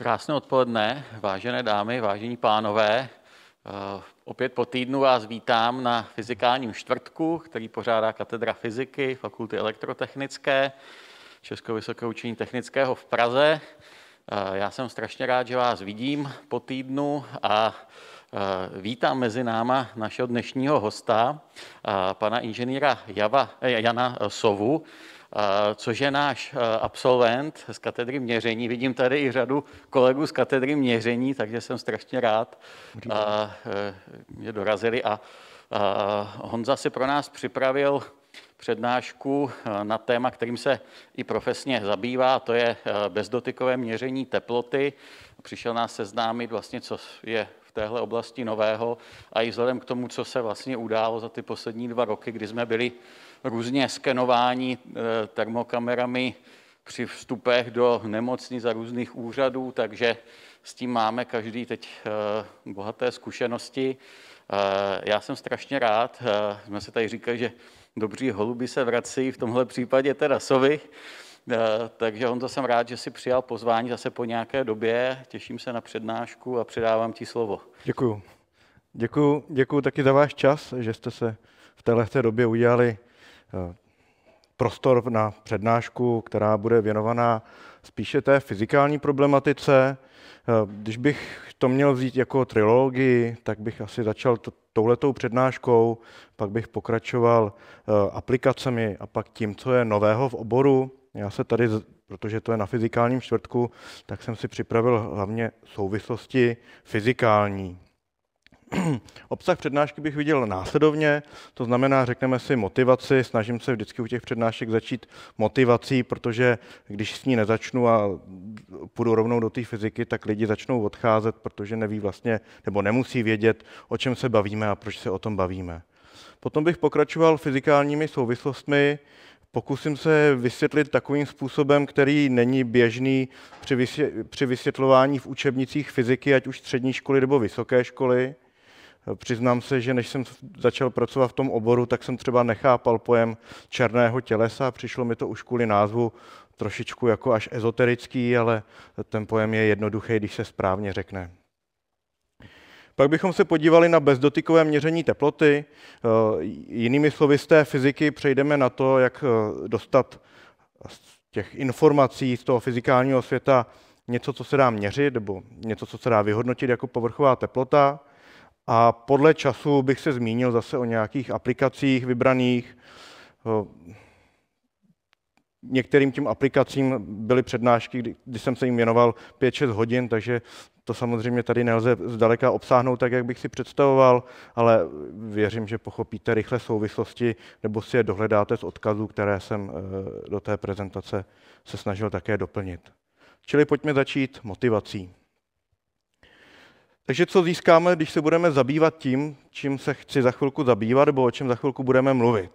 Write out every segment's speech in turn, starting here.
Krásné odpoledne, vážené dámy, vážení pánové. Eh, opět po týdnu vás vítám na fyzikálním čtvrtku, který pořádá katedra fyziky Fakulty elektrotechnické Českého vysokého učení technického v Praze. Eh, já jsem strašně rád, že vás vidím po týdnu a eh, Vítám mezi náma našeho dnešního hosta, pana inženýra Java, Jana Sovu, což je náš absolvent z katedry měření. Vidím tady i řadu kolegů z katedry měření, takže jsem strašně rád, že dorazili. A Honza si pro nás připravil přednášku e, na téma, kterým se i profesně zabývá, to je e, bezdotykové měření teploty. Přišel nás seznámit vlastně, co je v téhle oblasti nového a i vzhledem k tomu, co se vlastně událo za ty poslední dva roky, kdy jsme byli různě skenování eh, termokamerami při vstupech do nemocnic a různých úřadů, takže s tím máme každý teď eh, bohaté zkušenosti. Eh, já jsem strašně rád, jsme se tady říkali, že dobří holuby se vrací, v tomhle případě teda sovy, takže on jsem rád, že si přijal pozvání zase po nějaké době. Těším se na přednášku a předávám ti slovo. Děkuju. Děkuju, děkuju taky za váš čas, že jste se v téhle době udělali Eh, prostor na přednášku, která bude věnovaná spíše té fyzikální problematice. Eh, když bych to měl vzít jako trilogii, tak bych asi začal t- touhletou přednáškou, pak bych pokračoval eh, aplikacemi a pak tím, co je nového v oboru. Já se tady, protože to je na fyzikálním čtvrtku, tak jsem si připravil hlavně souvislosti fyzikální. Obsah přednášky bych viděl následovně, to znamená, řekneme si motivaci, snažím se vždycky u těch přednášek začít motivací, protože když s ní nezačnu a půjdu rovnou do té fyziky, tak lidi začnou odcházet, protože neví vlastně, nebo nemusí vědět, o čem se bavíme a proč se o tom bavíme. Potom bych pokračoval fyzikálními souvislostmi, pokusím se vysvětlit takovým způsobem, který není běžný při vysvětlování v učebnicích fyziky, ať už střední školy nebo vysoké školy. Přiznám se, že než jsem začal pracovat v tom oboru, tak jsem třeba nechápal pojem černého tělesa. Přišlo mi to už kvůli názvu trošičku jako až ezoterický, ale ten pojem je jednoduchý, když se správně řekne. Pak bychom se podívali na bezdotykové měření teploty. Eh, jinými slovy z té fyziky přejdeme na to, jak eh, dostat z těch informací z toho fyzikálního světa něco, co se dá měřit, nebo něco, co se dá vyhodnotit jako povrchová teplota. A podle času bych se zmínil zase o nějakých aplikacích vybraných. Některým těm aplikacím byly přednášky, kdy, kdy jsem se jim věnoval 5-6 hodin, takže to samozřejmě tady nelze zdaleka obsáhnout tak, jak bych si představoval, ale věřím, že pochopíte rychle souvislosti nebo si je dohledáte z odkazů, které jsem e, do té prezentace se snažil také doplnit. Čili pojďme začít motivací. Takže co získáme, když se budeme zabývat tím, čím se chci za chvilku zabývat, nebo o čem za chvilku budeme mluvit?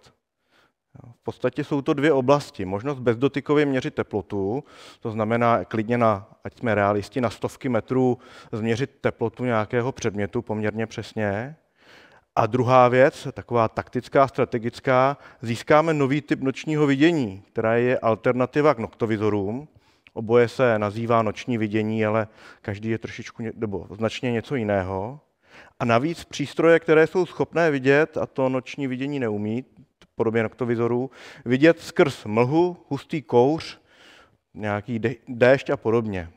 V podstatě jsou to dvě oblasti. Možnost bezdotykově měřit teplotu, to znamená klidně na, ať jsme realisti, na stovky metrů změřit teplotu nějakého předmětu poměrně přesně. A druhá věc, taková taktická, strategická, získáme nový typ nočního vidění, která je alternativa k noktovizorům, Oboje se nazývá noční vidění, ale každý je trošičku nebo značně něco jiného. A navíc přístroje, které jsou schopné vidět, a to noční vidění neumí, podobně noktovizorů, vidět skrz mlhu, hustý kouř, nějaký déšť a podobně.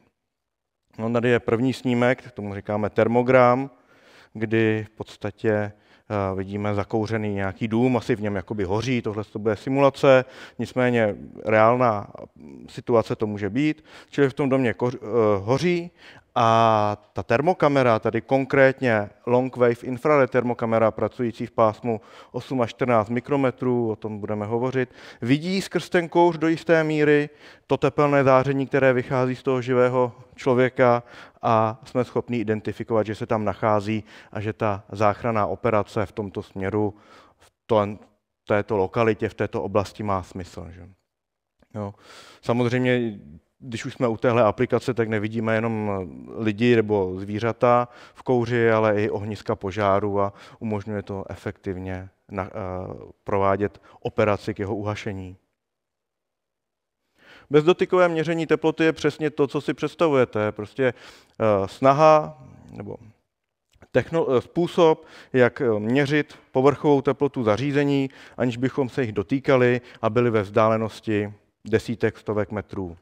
No, tady je první snímek, tomu říkáme termogram, kdy v podstatě Eh, vidíme zakouřený nějaký dům, asi v něm jakoby hoří, tohle to bude simulace, nicméně reálná situace to může být, čili v tom domě eh, hoří a ta termokamera, tady konkrétně long wave infrared termokamera pracující v pásmu 8 až 14 mikrometrů, o tom budeme hovořit, vidí skrz ten kouř do jisté míry to tepelné záření, které vychází z toho živého člověka a jsme schopni identifikovat, že se tam nachází a že ta záchranná operace v tomto směru, v této lokalitě, v této oblasti má smysl. Že? Jo. No, samozřejmě když už jsme u téhle aplikace, tak nevidíme jenom lidi nebo zvířata v kouři, ale i ohniska požáru a umožňuje to efektivně na, uh, provádět operaci k jeho uhašení. Bezdotykové měření teploty je přesně to, co si představujete. Prostě uh, snaha nebo technolo- eh, způsob, jak měřit povrchovou teplotu zařízení, aniž bychom se jich dotýkali a byli ve vzdálenosti desítek, stovek metrů.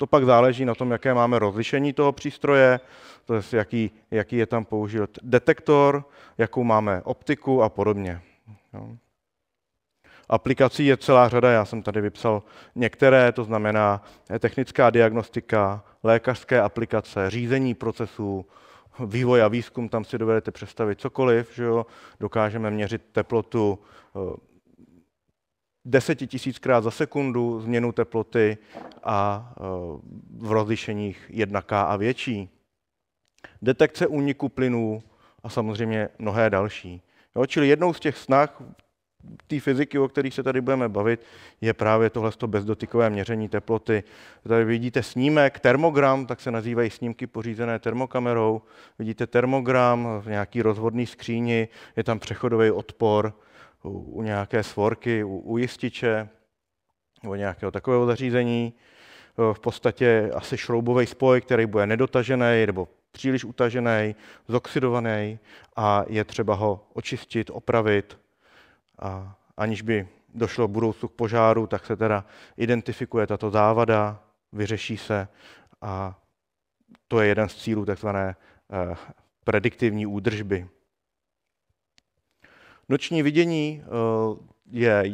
To pak záleží na tom, jaké máme rozlišení toho přístroje, to je, jaký, jaký je tam použit detektor, jakou máme optiku a podobně. Jo. Aplikací je celá řada, já jsem tady vypsal některé, to znamená technická diagnostika, lékařské aplikace, řízení procesů, vývoj a výzkum, tam si dovedete představit cokoliv, že jo? dokážeme měřit teplotu eh, desetitisíckrát za sekundu změnu teploty a eh, v rozlišeních 1K a větší. Detekce úniku plynů a samozřejmě mnohé další. Jo, čili jednou z těch snah té fyziky, o kterých se tady budeme bavit, je právě tohle bezdotykové měření teploty. Tady vidíte snímek, termogram, tak se nazývají snímky pořízené termokamerou. Vidíte termogram v nějaký rozvodný skříni, je tam přechodový odpor, u, u nějaké svorky, u jističe nebo nějakého takového zařízení. E, v podstatě asi šroubový spoj, který bude nedotažený nebo příliš utažený, zoxidovaný a je třeba ho očistit, opravit. A aniž by došlo v budoucnu k požáru, tak se teda identifikuje tato závada, vyřeší se a to je jeden z cílů takzvané e, prediktivní údržby. Noční vidění eh, je,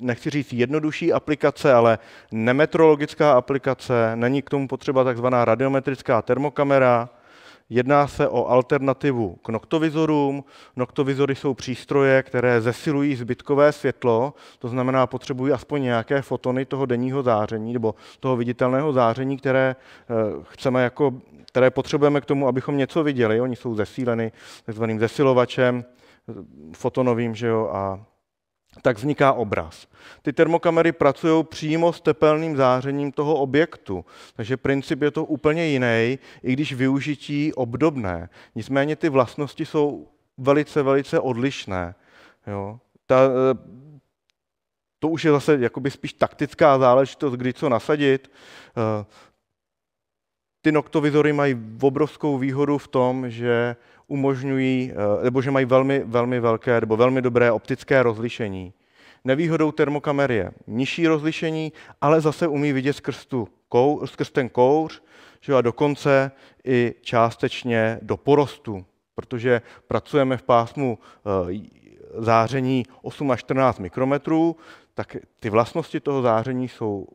nechci říct jednodušší aplikace, ale nemetrologická aplikace, není k tomu potřeba takzvaná radiometrická termokamera, Jedná se o alternativu k noktovizorům. Noktovizory jsou přístroje, které zesilují zbytkové světlo, to znamená, potřebují aspoň nějaké fotony toho denního záření nebo toho viditelného záření, které, eh, chceme jako, které potřebujeme k tomu, abychom něco viděli. Oni jsou zesíleny takzvaným zesilovačem fotonovým, že jo, a tak vzniká obraz. Ty termokamery pracují přímo s tepelným zářením toho objektu, takže princip je to úplně jiný, i když využití obdobné. Nicméně ty vlastnosti jsou velice, velice odlišné. Jo. Ta, e, to už je zase jakoby spíš taktická záležitost, kdy co nasadit. E, ty noktovizory mají obrovskou výhodu v tom, že umožňují, eh, nebo že mají velmi, velmi velké nebo velmi dobré optické rozlišení. Nevýhodou termokamer je nižší rozlišení, ale zase umí vidět skrz, tu kouř, skrz ten kouř, že a dokonce i částečně do porostu, protože pracujeme v pásmu eh, záření 8 až 14 mikrometrů, tak ty vlastnosti toho záření jsou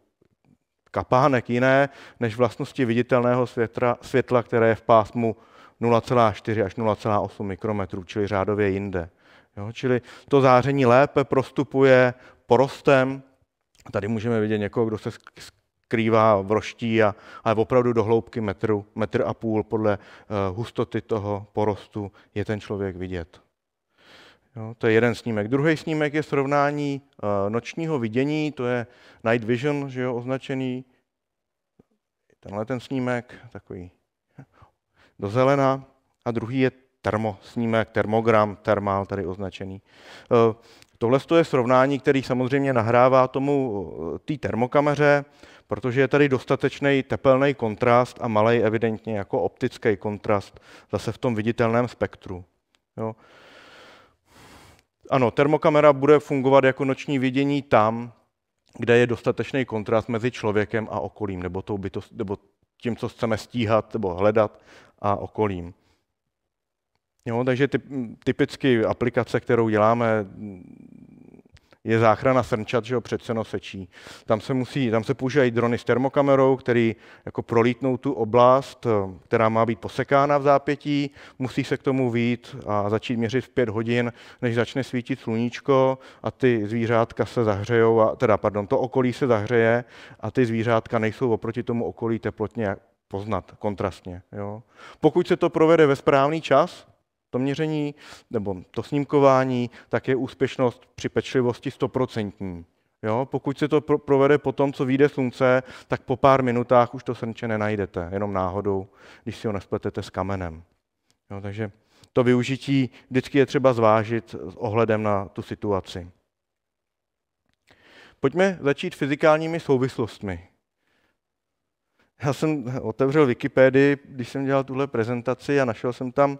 kapánek jiné než vlastnosti viditelného světla, světla které je v pásmu 0,4 až 0,8 mikrometrů, čili řádově jinde. Jo, čili to záření lépe prostupuje porostem. Tady můžeme vidět někoho, kdo se skrývá v roští, a, ale opravdu do hloubky metru, metr a půl podle uh, hustoty toho porostu je ten člověk vidět. Jo, to je jeden snímek. Druhý snímek je srovnání uh, nočního vidění, to je night vision, že jo, označený. Tenhle ten snímek, takový do zelena a druhý je termo, snímek, termogram, termál tady označený. Eh, tohle je srovnání, který samozřejmě nahrává tomu eh, té termokameře, protože je tady dostatečný tepelný kontrast a malý evidentně jako optický kontrast zase v tom viditelném spektru. Jo. Ano, termokamera bude fungovat jako noční vidění tam, kde je dostatečný kontrast mezi člověkem a okolím, nebo, tou bytost, nebo tím, co chceme stíhat nebo hledat, a okolím. Jo, takže typicky aplikace, kterou děláme, je záchrana srnčat že ho přece nosečí. Tam se, musí, tam se používají drony s termokamerou, který jako prolítnou tu oblast, která má být posekána v zápětí, musí se k tomu vít a začít měřit v pět hodin, než začne svítit sluníčko a ty zvířátka se zahřejou, a, teda pardon, to okolí se zahřeje a ty zvířátka nejsou oproti tomu okolí teplotně poznat kontrastně. Jo? Pokud se to provede ve správný čas, to měření nebo to snímkování, tak je úspěšnost při pečlivosti stoprocentní. Jo? Pokud se to pro- provede po tom, co vyjde slunce, tak po pár minutách už to srnče nenajdete, jenom náhodou, když si ho nespletete s kamenem. Jo? Takže to využití vždycky je třeba zvážit s ohledem na tu situaci. Pojďme začít fyzikálními souvislostmi já jsem otevřel Wikipedii, když jsem dělal tuhle prezentaci a našel jsem tam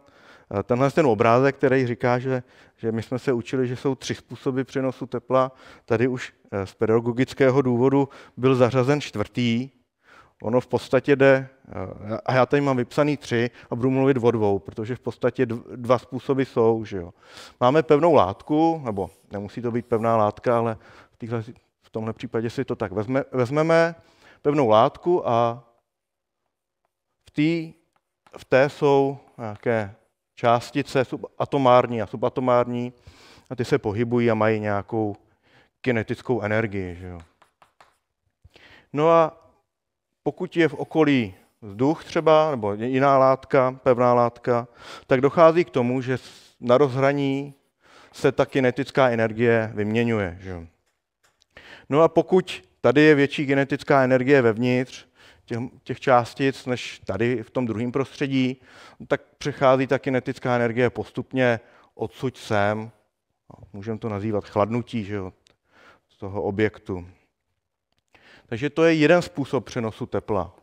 eh, tenhle ten obrázek, který říká, že, že my jsme se učili, že jsou tři způsoby přenosu tepla. Tady už eh, z pedagogického důvodu byl zařazen čtvrtý. Ono v podstatě jde, eh, a já tady mám vypsaný tři a budu mluvit o dvou, protože v podstatě dva způsoby jsou. Že jo. Máme pevnou látku, nebo nemusí to být pevná látka, ale v, týhle, v tomhle případě si to tak vezme, vezmeme, pevnou látku a té, v té jsou nějaké částice subatomární a subatomární a ty se pohybují a mají nějakou kinetickou energii. Že jo? No a pokud je v okolí vzduch třeba, nebo jiná látka, pevná látka, tak dochází k tomu, že na rozhraní se ta kinetická energie vyměňuje. Že? No a pokud tady je větší kinetická energie vevnitř, těch, těch částic než tady v tom druhém prostředí, tak přechází ta kinetická energie postupně odsud sem. No, můžeme to nazývat chladnutí že jo, toho objektu. Takže to je jeden způsob přenosu tepla.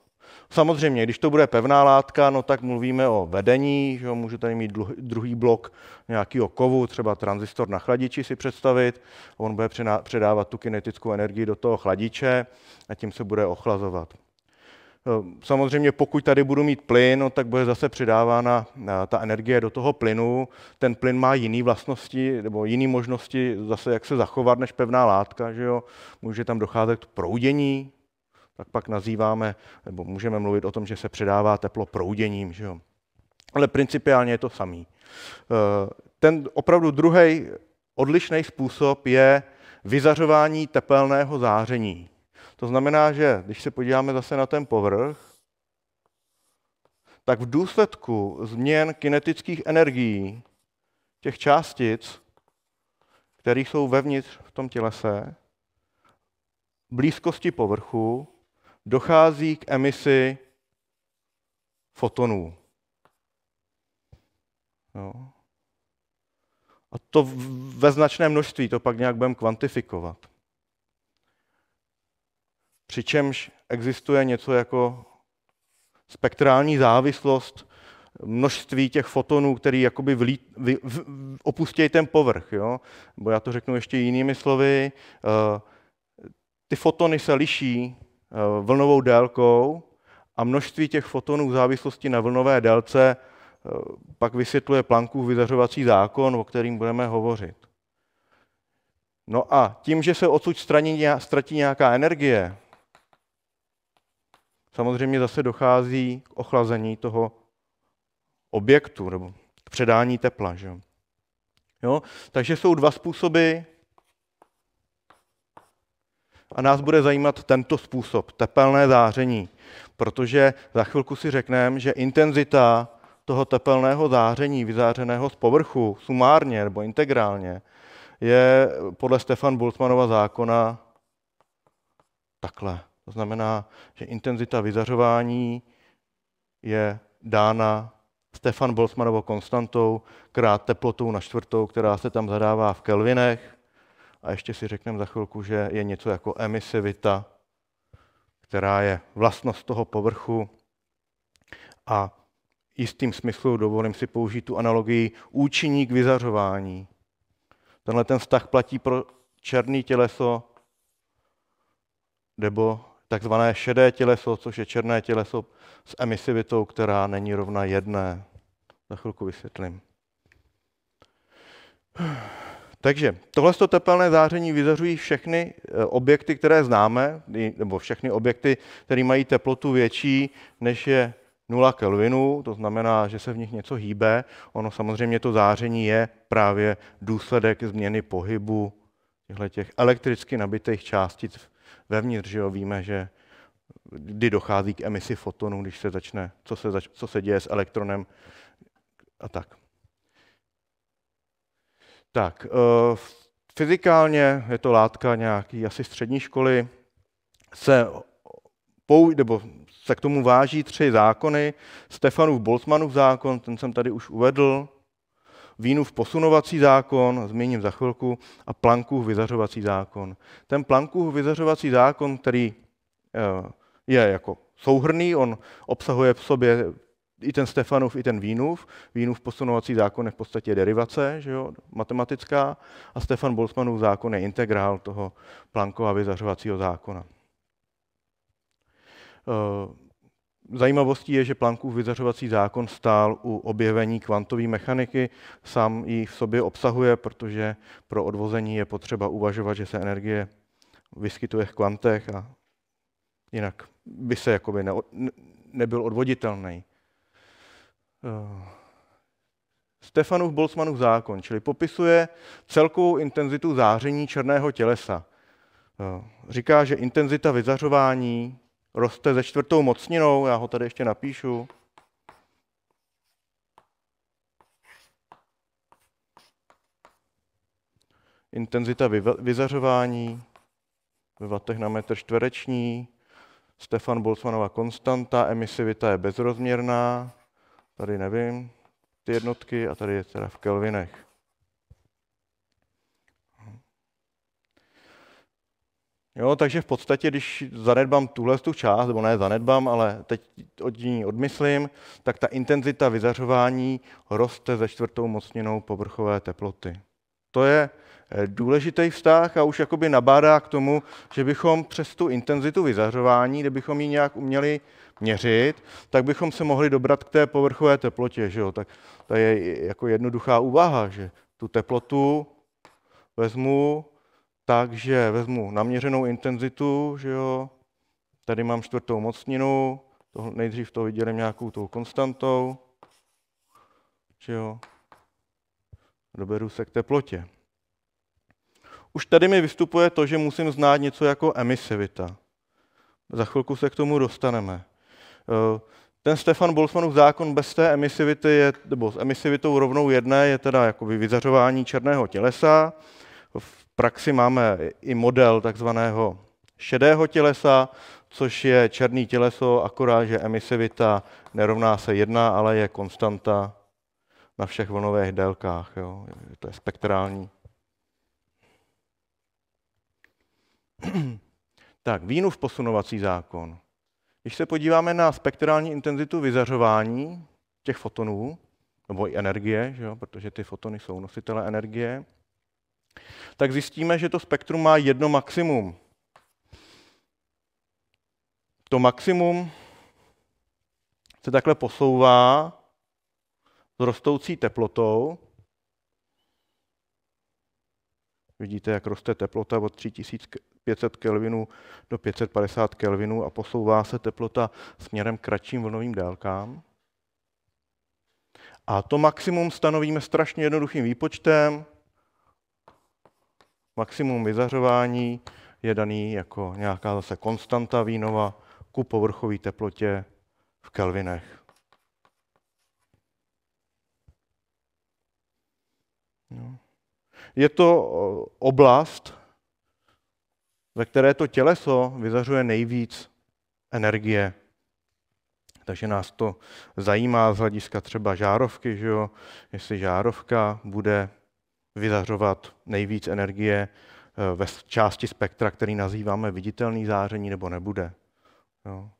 Samozřejmě, když to bude pevná látka, no tak mluvíme o vedení, že jo, můžu tady mít druhý blok nějakého kovu, třeba transistor na chladiči si představit, on bude předávat tu kinetickou energii do toho chladiče a tím se bude ochlazovat. Samozřejmě pokud tady budu mít plyn, no, tak bude zase přidávána eh, ta energie do toho plynu. Ten plyn má jiné vlastnosti nebo jiné možnosti zase, jak se zachovat než pevná látka. Že jo? Může tam docházet k proudění, tak pak nazýváme, nebo můžeme mluvit o tom, že se předává teplo prouděním. Že jo? Ale principiálně je to samý. Eh, ten opravdu druhý odlišný způsob je vyzařování tepelného záření. To znamená, že když se podíváme zase na ten povrch, tak v důsledku změn kinetických energií těch částic, které jsou vevnitř v tom tělese, blízkosti povrchu dochází k emisi fotonů. Jo. A to ve značné množství, to pak nějak budeme kvantifikovat. Přičemž existuje něco jako spektrální závislost množství těch fotonů, který jakoby vlí, vy, v, opustějí ten povrch. Jo? Bo já to řeknu ještě jinými slovy. Uh, ty fotony se liší uh, vlnovou délkou a množství těch fotonů v závislosti na vlnové délce uh, pak vysvětluje Planckův vyzařovací zákon, o kterým budeme hovořit. No a tím, že se odsud straní, ztratí nějaká energie, samozřejmě zase dochází k ochlazení toho objektu nebo k předání tepla. Že? Jo? Takže jsou dva způsoby a nás bude zajímat tento způsob, tepelné záření, protože za chvilku si řekneme, že intenzita toho tepelného záření vyzářeného z povrchu sumárně nebo integrálně je podle Stefan Boltzmanova zákona takhle. To znamená, že intenzita vyzařování je dána Stefan boltzmannovou konstantou krát teplotou na čtvrtou, která se tam zadává v kelvinech. A ještě si řekneme za chvilku, že je něco jako emisivita, která je vlastnost toho povrchu. A jistým smyslu dovolím si použít tu analogii účinník vyzařování. Tenhle ten vztah platí pro černý těleso nebo takzvané šedé těleso, což je černé těleso s emisivitou, která není rovna jedné. Za chvilku vysvětlím. Takže tohle tepelné záření vyzařují všechny eh, objekty, které známe, nebo všechny objekty, které mají teplotu větší, než je 0 kelvinů, to znamená, že se v nich něco hýbe. Ono samozřejmě to záření je právě důsledek změny pohybu těch elektricky nabitých částic vevnitř, že jo, víme, že kdy dochází k emisi fotonů, když se začne, co se, zač, co se děje s elektronem a tak. Tak, eh, fyzikálně je to látka nějaký asi střední školy, se, pou, nebo se k tomu váží tři zákony. Stefanův Boltzmannův zákon, ten jsem tady už uvedl, Vínův posunovací zákon, zmíním za chvilku, a Plankův vyzařovací zákon. Ten Plankův vyzařovací zákon, který eh, je jako souhrný, on obsahuje v sobě i ten Stefanův, i ten Vínův. Vínův posunovací zákon je v podstatě derivace že jo, matematická a Stefan Boltzmannův zákon je integrál toho Plankova vyzařovacího zákona. Eh, Zajímavostí je, že Planckův vyzařovací zákon stál u objevení kvantové mechaniky, sám ji v sobě obsahuje, protože pro odvození je potřeba uvažovat, že se energie vyskytuje v kvantech a jinak by se jakoby ne, nebyl odvoditelný. Eh, Stefanův Boltzmannův zákon, čili popisuje celkovou intenzitu záření černého tělesa. Eh, říká, že intenzita vyzařování roste ze čtvrtou mocninou, já ho tady ještě napíšu. Intenzita vyzařování ve vatech na metr čtvereční. Stefan Boltzmannova konstanta, emisivita je bezrozměrná. Tady nevím, ty jednotky a tady je teda v kelvinech. Jo, takže v podstatě, když zanedbám tuhle tu část, nebo ne zanedbám, ale teď od ní odmyslím, tak ta intenzita vyzařování roste ze čtvrtou mocninou povrchové teploty. To je eh, důležitý vztah a už jakoby nabádá k tomu, že bychom přes tu intenzitu vyzařování, kdybychom ji nějak uměli měřit, tak bychom se mohli dobrat k té povrchové teplotě. Že jo? Tak to je jako jednoduchá úvaha, že tu teplotu vezmu tak, že vezmu naměřenou intenzitu, že jo, tady mám čtvrtou mocninu, to, nejdřív to vydělím nějakou tou konstantou, že jo, doberu se k teplotě. Už tady mi vystupuje to, že musím znát něco jako emisivita. Za chvilku se k tomu dostaneme. Eh, ten Stefan Boltzmannův zákon bez té emisivity je, nebo s emisivitou rovnou jedné je teda jakoby vyzařování černého tělesa, v praxi máme i model takzvaného šedého tělesa, což je černý těleso, akorát, že emisivita nerovná se jedna, ale je konstanta na všech vlnových délkách. Jo? To je spektrální. tak, vínu v posunovací zákon. Když se podíváme na spektrální intenzitu vyzařování těch fotonů, nebo i energie, že jo? protože ty fotony jsou nositele energie, tak zjistíme, že to spektrum má jedno maximum. To maximum se takhle posouvá s rostoucí teplotou. Vidíte, jak roste teplota od 3500 Kelvinů do 550 Kelvinů a posouvá se teplota směrem k kratším vlnovým délkám. A to maximum stanovíme strašně jednoduchým výpočtem, Maximum vyzařování je daný jako nějaká zase konstanta vínova ku povrchové teplotě v kelvinech. No. Je to oblast, ve které to těleso vyzařuje nejvíc energie. Takže nás to zajímá z hlediska třeba žárovky, že jo? jestli žárovka bude vyzařovat nejvíc energie eh, ve části spektra, který nazýváme viditelný záření, nebo nebude. Jo.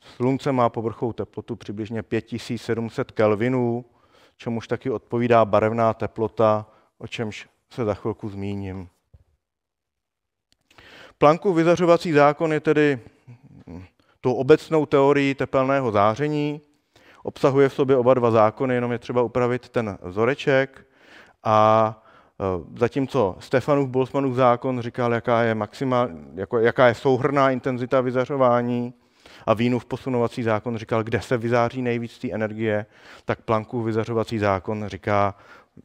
Slunce má povrchovou teplotu přibližně 5700 kelvinů, čemuž taky odpovídá barevná teplota, o čemž se za chvilku zmíním. Planckův vyzařovací zákon je tedy hm, tou obecnou teorií tepelného záření, obsahuje v sobě oba dva zákony, jenom je třeba upravit ten vzoreček a e, Zatímco Stefanův Bolsmanův zákon říkal, jaká je, maximál, jako, jaká je souhrná intenzita vyzařování a Vínův posunovací zákon říkal, kde se vyzáří nejvíc té energie, tak Plankův vyzařovací zákon říká,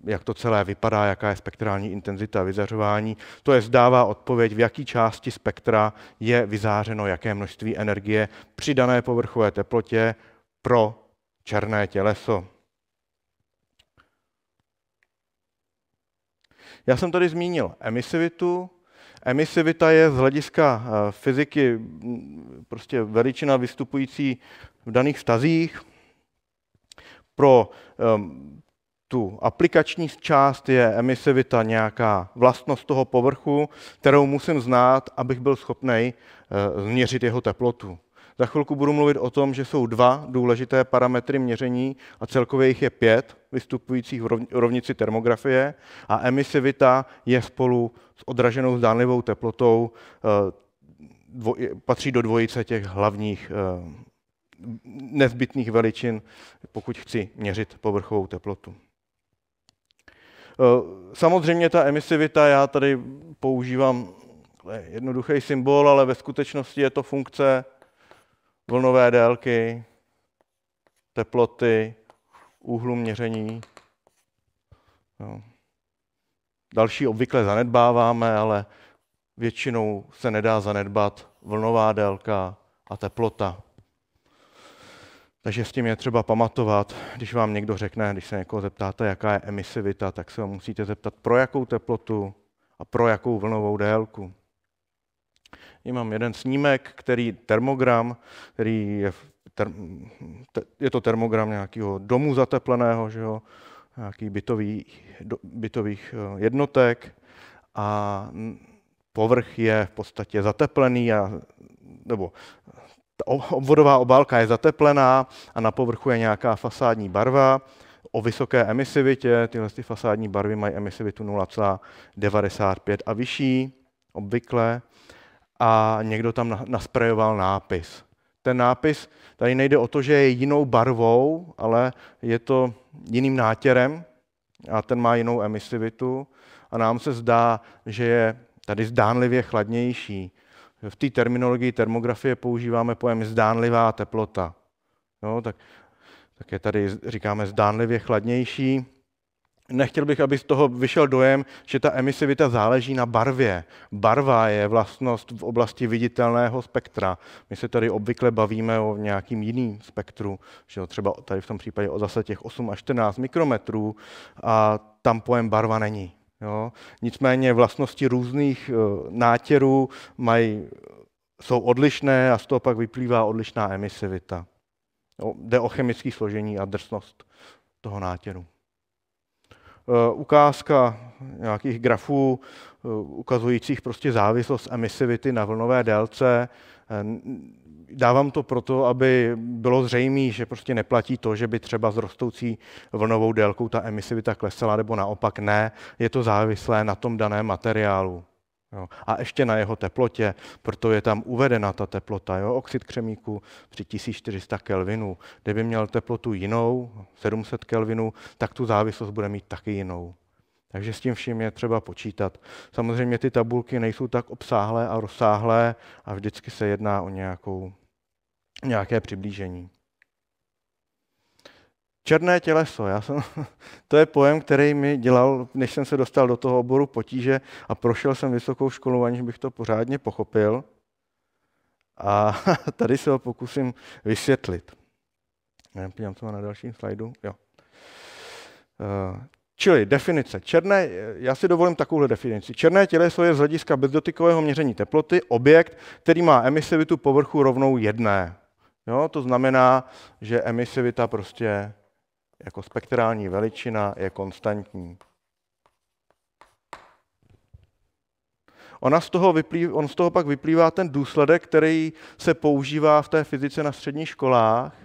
jak to celé vypadá, jaká je spektrální intenzita vyzařování. To je zdává odpověď, v jaké části spektra je vyzářeno jaké množství energie při dané povrchové teplotě pro černé těleso. Já jsem tady zmínil emisivitu. Emisivita je z hlediska eh, fyziky prostě veličina vystupující v daných stazích. Pro um, tu aplikační část je emisivita nějaká vlastnost toho povrchu, kterou musím znát, abych byl schopný uh, eh, změřit jeho teplotu. Za chvilku budu mluvit o tom, že jsou dva důležité parametry měření a celkově jich je pět vystupujících v rovnici termografie a emisivita je spolu s odraženou zdánlivou teplotou eh, patří do dvojice těch hlavních eh, nezbytných veličin, pokud chci měřit povrchovou teplotu. Eh, samozřejmě ta emisivita, já tady používám jednoduchý symbol, ale ve skutečnosti je to funkce vlnové délky, teploty, úhlu měření. Jo. Další obvykle zanedbáváme, ale většinou se nedá zanedbat vlnová délka a teplota. Takže s tím je třeba pamatovat, když vám někdo řekne, když se někoho zeptáte, jaká je emisivita, tak se ho musíte zeptat, pro jakou teplotu a pro jakou vlnovou délku. Tady mám jeden snímek, který termogram, který je, ter, te, je to termogram nějakého domu zatepleného, že jo, nějaký bytový, do, bytových eh, jednotek a povrch je v podstatě zateplený a, nebo ta obvodová obálka je zateplená a na povrchu je nějaká fasádní barva o vysoké emisivitě. Tyhle ty fasádní barvy mají emisivitu 0,95 a vyšší obvykle a někdo tam nasprejoval nápis. Ten nápis tady nejde o to, že je jinou barvou, ale je to jiným nátěrem a ten má jinou emisivitu a nám se zdá, že je tady zdánlivě chladnější. V té terminologii termografie používáme pojem zdánlivá teplota. No, tak, tak je tady, říkáme, zdánlivě chladnější, nechtěl bych, aby z toho vyšel dojem, že ta emisivita záleží na barvě. Barva je vlastnost v oblasti viditelného spektra. My se tady obvykle bavíme o nějakým jiným spektru, že třeba tady v tom případě o zase těch 8 až 14 mikrometrů a tam pojem barva není. Jo? Nicméně vlastnosti různých eh, nátěrů mají, jsou odlišné a z toho pak vyplývá odlišná emisivita. Jo? Jde o chemické složení a drsnost toho nátěru. Eh, ukázka nějakých grafů eh, ukazujících prostě závislost emisivity na vlnové délce. Eh, dávám to proto, aby bylo zřejmé, že prostě neplatí to, že by třeba s rostoucí vlnovou délkou ta emisivita klesala, nebo naopak ne. Je to závislé na tom daném materiálu. Jo. A ještě na jeho teplotě, proto je tam uvedena ta teplota. Jo. Oxid křemíku při 1400 Kelvinů. Kdyby měl teplotu jinou, 700 Kelvinů, tak tu závislost bude mít taky jinou. Takže s tím vším je třeba počítat. Samozřejmě ty tabulky nejsou tak obsáhlé a rozsáhlé a vždycky se jedná o nějakou, nějaké přiblížení. Černé těleso, já jsem, to je pojem, který mi dělal, než jsem se dostal do toho oboru potíže a prošel jsem vysokou školu, aniž bych to pořádně pochopil. A tady se ho pokusím vysvětlit. Já to na dalším slajdu. Jo. Eh, čili definice. Černé, já si dovolím takovou definici. Černé těleso je z hlediska bezdotykového měření teploty objekt, který má emisivitu povrchu rovnou jedné. Jo, to znamená, že emisivita prostě jako spektrální veličina je konstantní. Ona z toho vyplývá, on z toho pak vyplývá ten důsledek, který se používá v té fyzice na středních školách,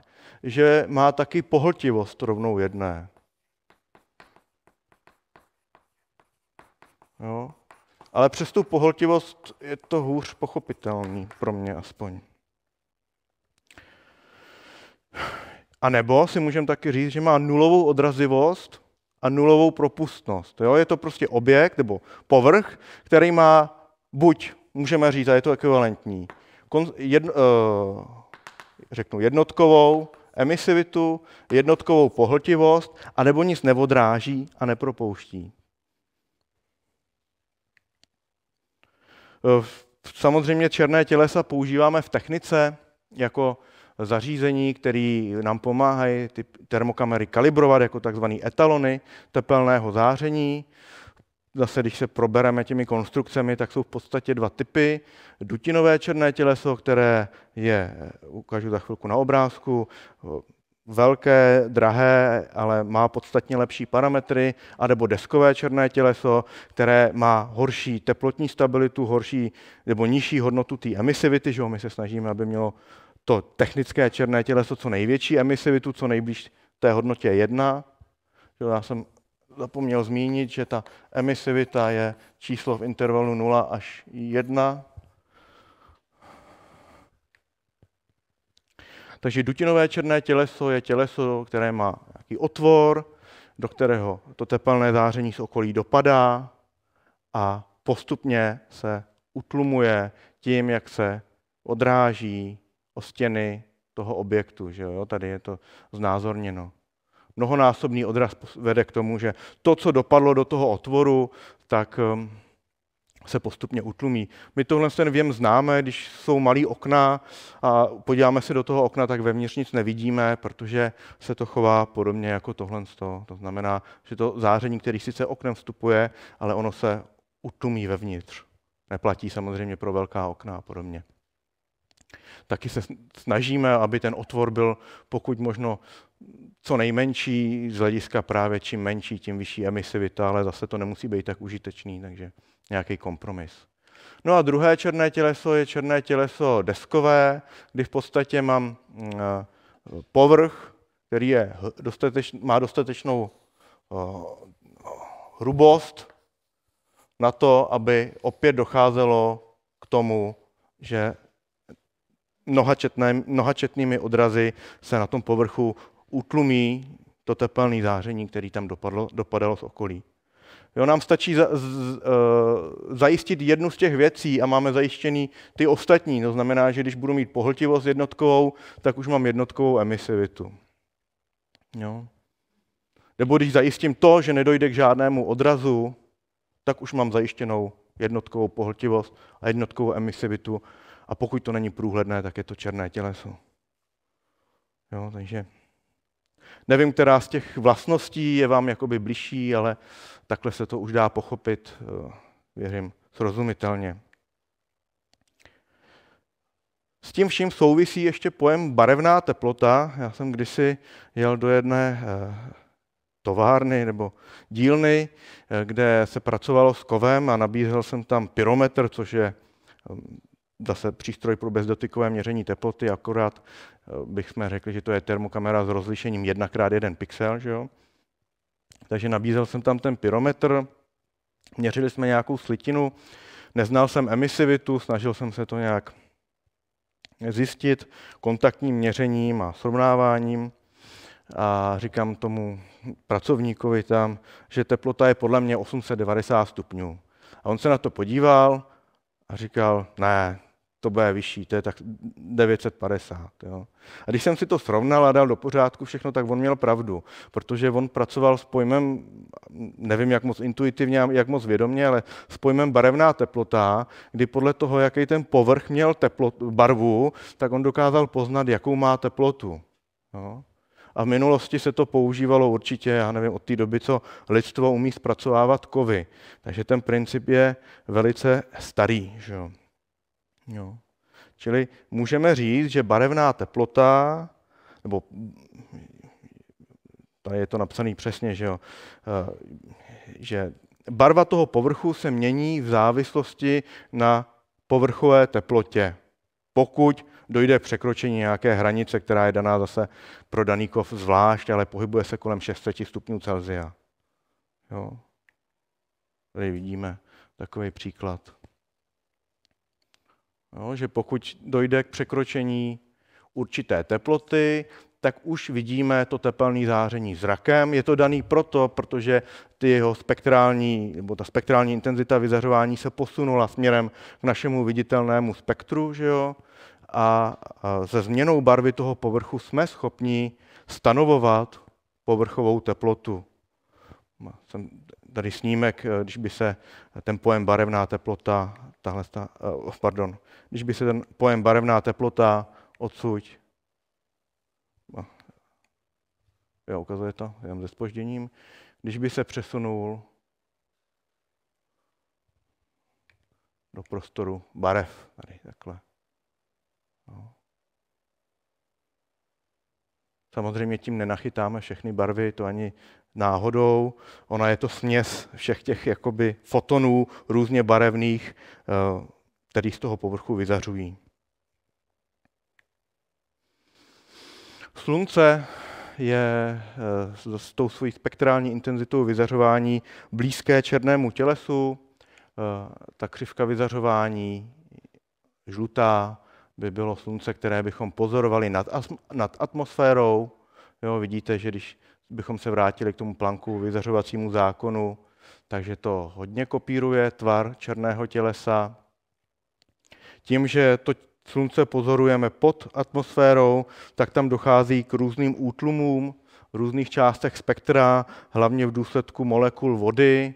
že má taky pohltivost rovnou jedné. Jo? Ale přes tu pohltivost je to hůř pochopitelný, pro mě aspoň. A nebo si můžeme taky říct, že má nulovou odrazivost a nulovou propustnost. Jo? Je to prostě objekt nebo povrch, který má buď, můžeme říct, a je to ekvivalentní, jedno, eh, řeknu jednotkovou emisivitu, jednotkovou pohltivost, anebo nic neodráží a nepropouští. Eh, samozřejmě černé tělesa používáme v technice jako zařízení, které nám pomáhají ty termokamery kalibrovat jako takzvané etalony tepelného záření. Zase, když se probereme těmi konstrukcemi, tak jsou v podstatě dva typy. Dutinové černé těleso, které je, ukážu za chvilku na obrázku, velké, drahé, ale má podstatně lepší parametry, anebo deskové černé těleso, které má horší teplotní stabilitu, horší nebo nižší hodnotu té emisivity, že my se snažíme, aby mělo to technické černé těleso co největší emisivitu, co nejblíž té hodnotě 1. Já jsem zapomněl zmínit, že ta emisivita je číslo v intervalu 0 až 1. Takže dutinové černé těleso je těleso, které má nějaký otvor, do kterého to tepelné záření z okolí dopadá a postupně se utlumuje tím, jak se odráží o stěny toho objektu. Že jo? Tady je to znázorněno. Mnohonásobný odraz vede k tomu, že to, co dopadlo do toho otvoru, tak um, se postupně utlumí. My tohle ten věm známe, když jsou malý okna a podíváme se do toho okna, tak vevnitř nic nevidíme, protože se to chová podobně jako tohle. To znamená, že to záření, který sice oknem vstupuje, ale ono se utlumí vevnitř. Neplatí samozřejmě pro velká okna a podobně. Taky se snažíme, aby ten otvor byl pokud možno co nejmenší, z hlediska právě čím menší, tím vyšší emisivita, ale zase to nemusí být tak užitečný, takže nějaký kompromis. No a druhé černé těleso je černé těleso deskové, kdy v podstatě mám eh, povrch, který je dostateč, má dostatečnou eh, hrubost na to, aby opět docházelo k tomu, že mnohačetnými odrazy se na tom povrchu utlumí to tepelné záření, které tam dopadlo, dopadalo z okolí. Jo, nám stačí za, z, z, eh, zajistit jednu z těch věcí a máme zajištěný ty ostatní. To znamená, že když budu mít pohltivost jednotkovou, tak už mám jednotkovou emisivitu. Jo. Nebo když zajistím to, že nedojde k žádnému odrazu, tak už mám zajištěnou jednotkovou pohltivost a jednotkovou emisivitu a pokud to není průhledné, tak je to černé těleso. Jo, takže nevím, která z těch vlastností je vám jakoby blížší, ale takhle se to už dá pochopit, eh, věřím, srozumitelně. S tím vším souvisí ještě pojem barevná teplota. Já jsem kdysi jel do jedné eh, továrny nebo dílny, eh, kde se pracovalo s kovem a nabízel jsem tam pyrometr, což je mm, zase přístroj pro bezdotykové měření teploty, akorát eh, bychom řekli, že to je termokamera s rozlišením 1x1 pixel, že jo? Takže nabízel jsem tam ten pyrometr, měřili jsme nějakou slitinu, neznal jsem emisivitu, snažil jsem se to nějak zjistit kontaktním měřením a srovnáváním a říkám tomu pracovníkovi tam, že teplota je podle mě 890 stupňů. A on se na to podíval a říkal, ne, to bude vyšší, to je tak 950. Jo. A když jsem si to srovnal a dal do pořádku všechno, tak on měl pravdu, protože on pracoval s pojmem, nevím jak moc intuitivně, jak moc vědomně, ale s pojmem barevná teplota, kdy podle toho, jaký ten povrch měl teplot, barvu, tak on dokázal poznat, jakou má teplotu. Jo. A v minulosti se to používalo určitě, já nevím, od té doby, co lidstvo umí zpracovávat kovy. Takže ten princip je velice starý. Že jo. Jo. Čili můžeme říct, že barevná teplota, nebo tady je to napsané přesně, že, jo, eh, že barva toho povrchu se mění v závislosti na povrchové teplotě, pokud dojde k překročení nějaké hranice, která je daná zase pro daný kov zvlášť, ale pohybuje se kolem 600 stupňů Celsia. Jo. Tady vidíme takový příklad. Jo, že pokud dojde k překročení určité teploty, tak už vidíme to tepelné záření zrakem. Je to daný proto, protože ty jeho spektrální, nebo ta spektrální intenzita vyzařování se posunula směrem k našemu viditelnému spektru, že jo? A se změnou barvy toho povrchu jsme schopni stanovovat povrchovou teplotu. Jsem tady snímek, eh, když by se ten pojem barevná teplota tahle, ta, eh, pardon, když by se ten pojem barevná teplota odsuť, no, jo, ukazuje to, já se spožděním, když by se přesunul do prostoru barev, tady takhle. No. Samozřejmě tím nenachytáme všechny barvy, to ani náhodou. Ona je to směs všech těch jakoby fotonů různě barevných, eh, který z toho povrchu vyzařují. Slunce je eh, s tou svojí spektrální intenzitou vyzařování blízké černému tělesu. Eh, ta křivka vyzařování žlutá by bylo slunce, které bychom pozorovali nad, nad atmosférou. Jo, vidíte, že když bychom se vrátili k tomu planku vyzařovacímu zákonu, takže to hodně kopíruje tvar černého tělesa. Tím, že to slunce pozorujeme pod atmosférou, tak tam dochází k různým útlumům v různých částech spektra, hlavně v důsledku molekul vody,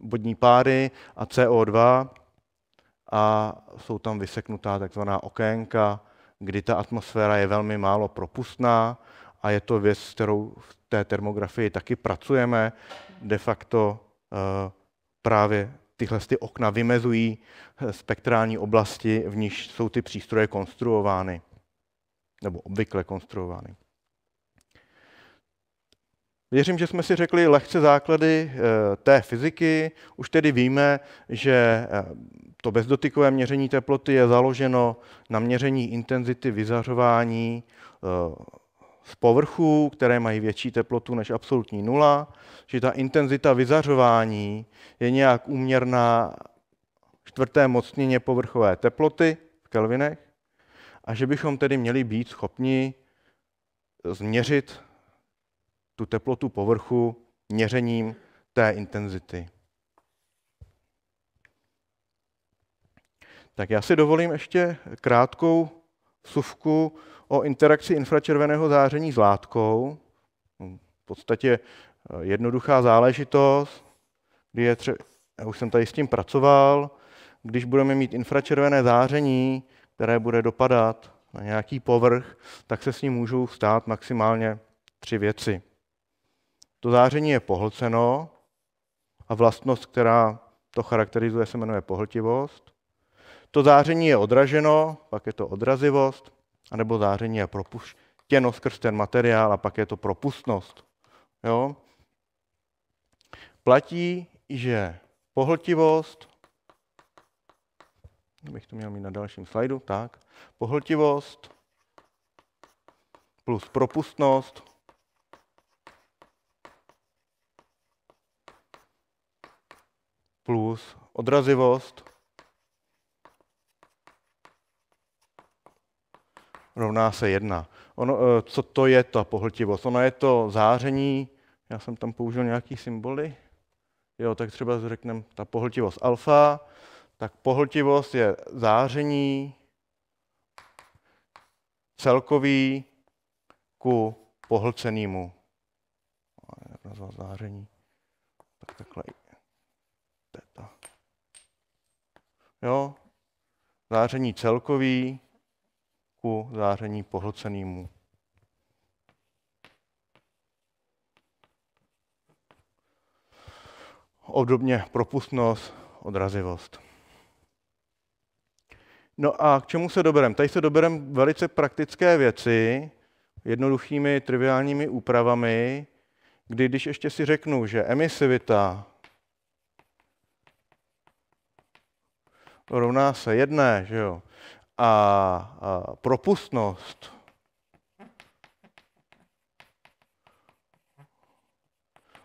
vodní páry a CO2 a jsou tam vyseknutá takzvaná okénka, kdy ta atmosféra je velmi málo propustná a je to věc, s kterou v té termografii taky pracujeme. De facto eh, právě tyhle ty okna vymezují eh, spektrální oblasti, v níž jsou ty přístroje konstruovány, nebo obvykle konstruovány. Věřím, že jsme si řekli lehce základy eh, té fyziky. Už tedy víme, že to bezdotykové měření teploty je založeno na měření intenzity vyzařování z povrchu, které mají větší teplotu než absolutní nula, že ta intenzita vyzařování je nějak úměrná čtvrté mocnině povrchové teploty v kelvinech a že bychom tedy měli být schopni změřit tu teplotu povrchu měřením té intenzity. Tak já si dovolím ještě krátkou suvku o interakci infračerveného záření s látkou. Hm, v podstatě eh, jednoduchá záležitost, kdy je tře- já už jsem tady s tím pracoval, když budeme mít infračervené záření, které bude dopadat na nějaký povrch, tak se s ním můžou stát maximálně tři věci. To záření je pohlceno a vlastnost, která to charakterizuje, se jmenuje pohltivost. To záření je odraženo, pak je to odrazivost anebo záření je propuštěnost skrz ten materiál a pak je to propustnost. Jo? Platí, že pohltivost, bych to měl mít na dalším slajdu, tak, pohltivost plus propustnost plus odrazivost rovná se jedna. Ono, eh, co to je ta pohltivost? Ono je to záření, já jsem tam použil nějaký symboly, jo, tak třeba řekneme ta pohltivost alfa, tak pohltivost je záření celkový ku pohlcenému. záření? Tak takhle. Teta. Jo, záření celkový ku záření pohlcenému. Obdobně propustnost, odrazivost. No a k čemu se dobereme? Tady se dobereme velice praktické věci, jednoduchými triviálními úpravami, kdy když ještě si řeknu, že emisivita rovná se jedné, že jo, a propustnost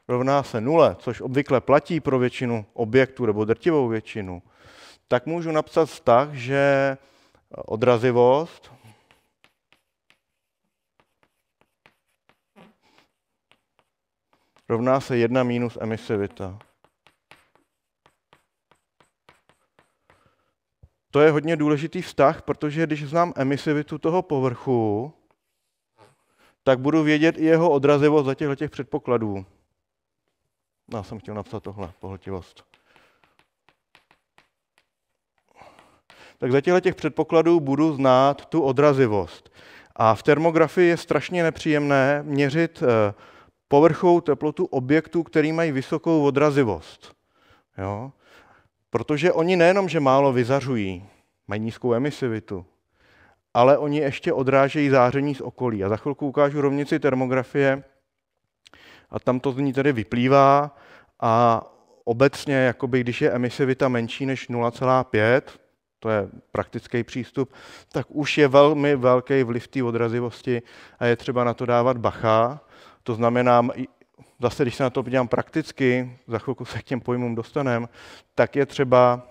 rovná se nule, což obvykle platí pro většinu objektů nebo drtivou většinu, tak můžu napsat tak, že eh, odrazivost rovná se 1 minus emisivita. to je hodně důležitý vztah, protože když znám emisivitu toho povrchu, tak budu vědět i jeho odrazivost za těchto těch předpokladů. Já no, jsem chtěl napsat tohle, pohltivost. Tak za těchto těch předpokladů budu znát tu odrazivost. A v termografii je strašně nepříjemné měřit eh, povrchovou teplotu objektů, který mají vysokou odrazivost. Jo? Protože oni nejenom, že málo vyzařují, mají nízkou emisivitu, ale oni ještě odrážejí záření z okolí. A za chvilku ukážu rovnici termografie a tam to z ní tedy vyplývá a obecně, jakoby, když je emisivita menší než 0,5, to je praktický přístup, tak už je velmi velký vliv té odrazivosti a je třeba na to dávat bacha. To znamená, zase, když se na to podívám prakticky, za chvilku se k těm pojmům dostanem, tak je třeba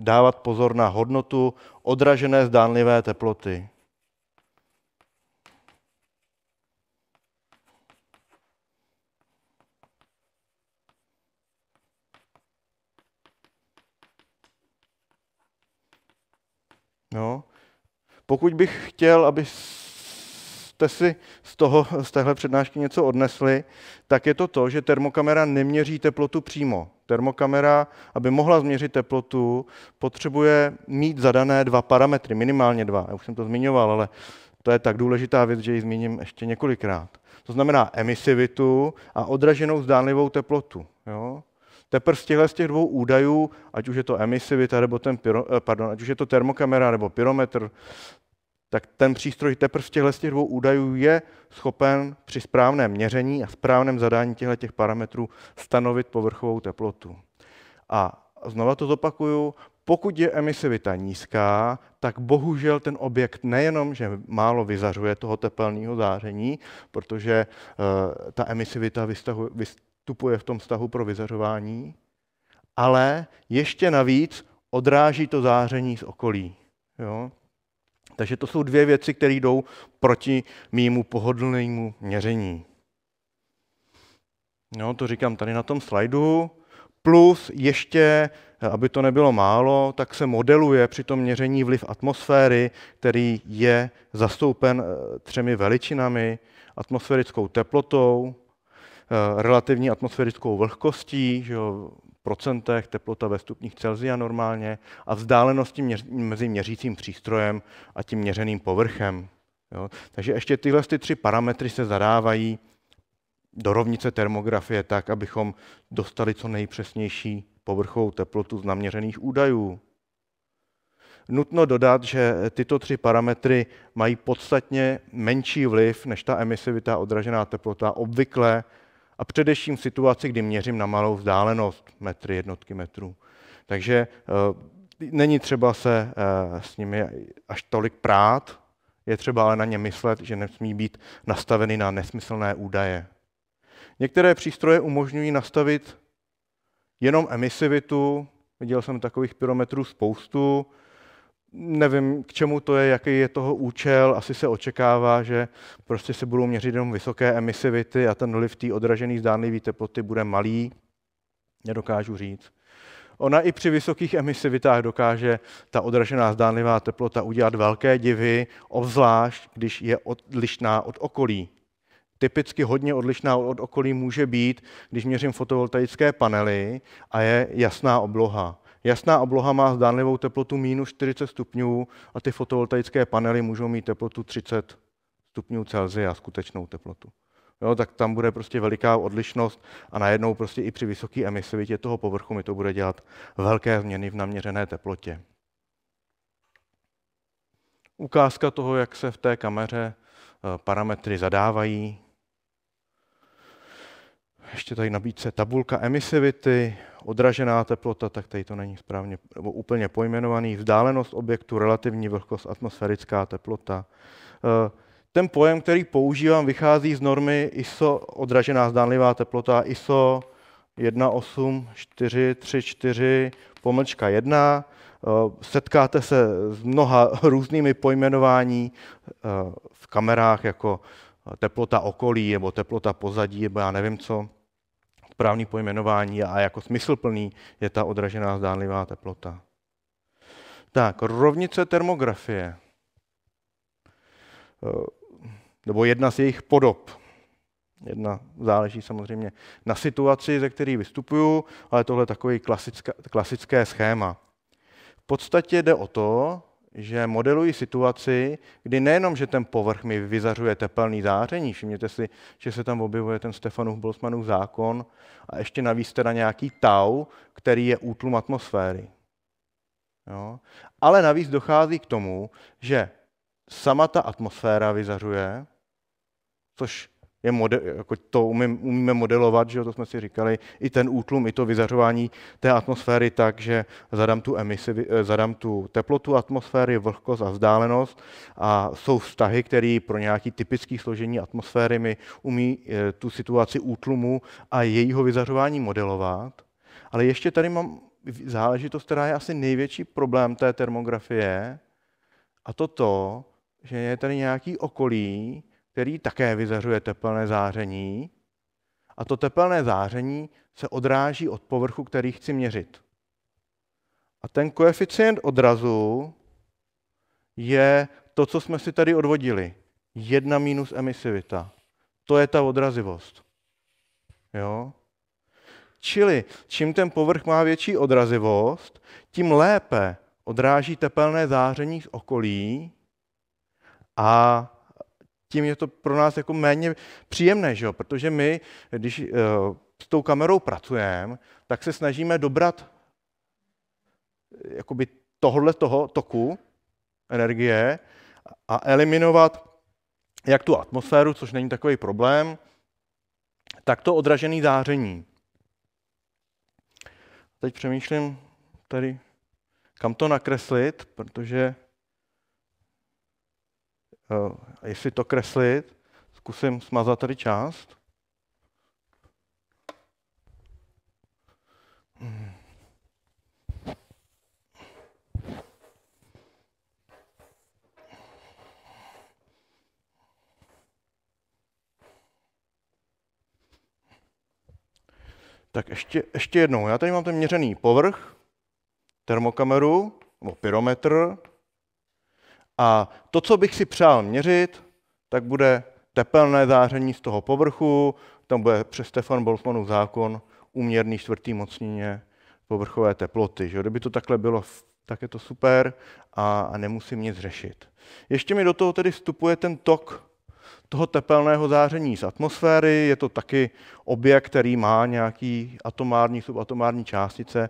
dávat pozor na hodnotu odražené zdánlivé teploty. No. Pokud bych chtěl, aby jste si z, toho, z téhle přednášky něco odnesli, tak je to to, že termokamera neměří teplotu přímo. Termokamera, aby mohla změřit teplotu, potřebuje mít zadané dva parametry, minimálně dva. Já už jsem to zmiňoval, ale to je tak důležitá věc, že ji zmíním ještě několikrát. To znamená emisivitu a odraženou zdánlivou teplotu. Jo? Teprve z těchto z těch dvou údajů, ať už je to emisivita, nebo ten pyro, eh, pardon, ať už je to termokamera nebo pyrometr, tak ten přístroj teprve v těchto těch dvou údajů je schopen při správném měření a správném zadání těchto těch parametrů stanovit povrchovou teplotu. A znova to zopakuju, pokud je emisivita nízká, tak bohužel ten objekt nejenom, že málo vyzařuje toho tepelného záření, protože uh, ta emisivita vystahu, vystupuje v tom vztahu pro vyzařování, ale ještě navíc odráží to záření z okolí. Jo? Takže to jsou dvě věci, které jdou proti mýmu pohodlnému měření. No, to říkám tady na tom slajdu. Plus ještě, aby to nebylo málo, tak se modeluje při tom měření vliv atmosféry, který je zastoupen eh, třemi veličinami, atmosférickou teplotou, eh, relativní atmosférickou vlhkostí, že jo, procentech, teplota ve stupních Celsia normálně a vzdálenosti měř, mezi měřícím přístrojem a tím měřeným povrchem. Jo? Takže ještě tyhle ty tři parametry se zadávají do rovnice termografie tak, abychom dostali co nejpřesnější povrchovou teplotu z naměřených údajů. Nutno dodat, že tyto tři parametry mají podstatně menší vliv než ta emisivita odražená teplota obvykle a především v situaci, kdy měřím na malou vzdálenost, metry, jednotky metrů. Takže eh, není třeba se eh, s nimi až tolik prát, je třeba ale na ně myslet, že nesmí být nastaveny na nesmyslné údaje. Některé přístroje umožňují nastavit jenom emisivitu, viděl jsem takových pyrometrů spoustu, Nevím, k čemu to je, jaký je toho účel. Asi se očekává, že prostě se budou měřit jenom vysoké emisivity a ten vliv té odražený zdánlivý teploty bude malý. Nedokážu říct. Ona i při vysokých emisivitách dokáže ta odražená zdánlivá teplota udělat velké divy, obzvlášť když je odlišná od okolí. Typicky hodně odlišná od okolí může být, když měřím fotovoltaické panely a je jasná obloha. Jasná obloha má zdánlivou teplotu minus 40 stupňů a ty fotovoltaické panely můžou mít teplotu 30 stupňů Celsia, skutečnou teplotu. Jo, tak tam bude prostě veliká odlišnost a najednou prostě i při vysoké emisivitě toho povrchu mi to bude dělat velké změny v naměřené teplotě. Ukázka toho, jak se v té kameře eh, parametry zadávají. Ještě tady nabídce tabulka emisivity, odražená teplota, tak tady to není správně nebo úplně pojmenovaný, vzdálenost objektu, relativní vlhkost, atmosférická teplota. Eh, ten pojem, který používám, vychází z normy ISO odražená zdánlivá teplota ISO 18434 pomlčka 1. Eh, setkáte se s mnoha různými pojmenování eh, v kamerách jako teplota okolí nebo teplota pozadí nebo já nevím co správný pojmenování a jako smysluplný je ta odražená zdánlivá teplota. Tak, rovnice termografie, eh, nebo jedna z jejich podob. Jedna záleží samozřejmě na situaci, ze které vystupuju, ale tohle je takový klasické, klasické schéma. V podstatě jde o to, že modeluji situaci, kdy nejenom, že ten povrch mi vyzařuje tepelný záření, všimněte si, že se tam objevuje ten Stefanův Boltzmannův zákon a ještě navíc teda nějaký tau, který je útlum atmosféry. Jo? Ale navíc dochází k tomu, že sama ta atmosféra vyzařuje, což je mode, jako to umí, umíme modelovat, že jo, to jsme si říkali, i ten útlum, i to vyzařování té atmosféry tak, že zadám tu emisi, eh, zadám tu teplotu atmosféry, vlhkost a vzdálenost a jsou vztahy, které pro nějaký typický složení atmosféry mi umí eh, tu situaci útlumu a jejího vyzařování modelovat. Ale ještě tady mám záležitost, která je asi největší problém té termografie, a to to, že je tady nějaký okolí, který také vyzařuje tepelné záření. A to tepelné záření se odráží od povrchu, který chci měřit. A ten koeficient odrazu je to, co jsme si tady odvodili. jedna minus emisivita. To je ta odrazivost. Jo? Čili čím ten povrch má větší odrazivost, tím lépe odráží tepelné záření z okolí a tím je to pro nás jako méně příjemné, že jo? protože my, když eh, s tou kamerou pracujeme, tak se snažíme dobrat eh, jakoby tohle toho toku energie a eliminovat jak tu atmosféru, což není takový problém, tak to odražené záření. Teď přemýšlím tady, kam to nakreslit, protože Eh, jestli to kreslit, zkusím smazat tady část. Tak ještě, ještě jednou, já tady mám ten měřený povrch, termokameru, nebo pyrometr, a to, co bych si přál měřit, tak bude tepelné záření z toho povrchu, tam bude přes Stefan Boltzmannův zákon uměrný čtvrtý mocnině povrchové teploty. Že? Kdyby to takhle bylo, tak je to super a, a nemusím nic řešit. Ještě mi do toho tedy vstupuje ten tok toho tepelného záření z atmosféry. Je to taky objekt, který má nějaký atomární, subatomární částice,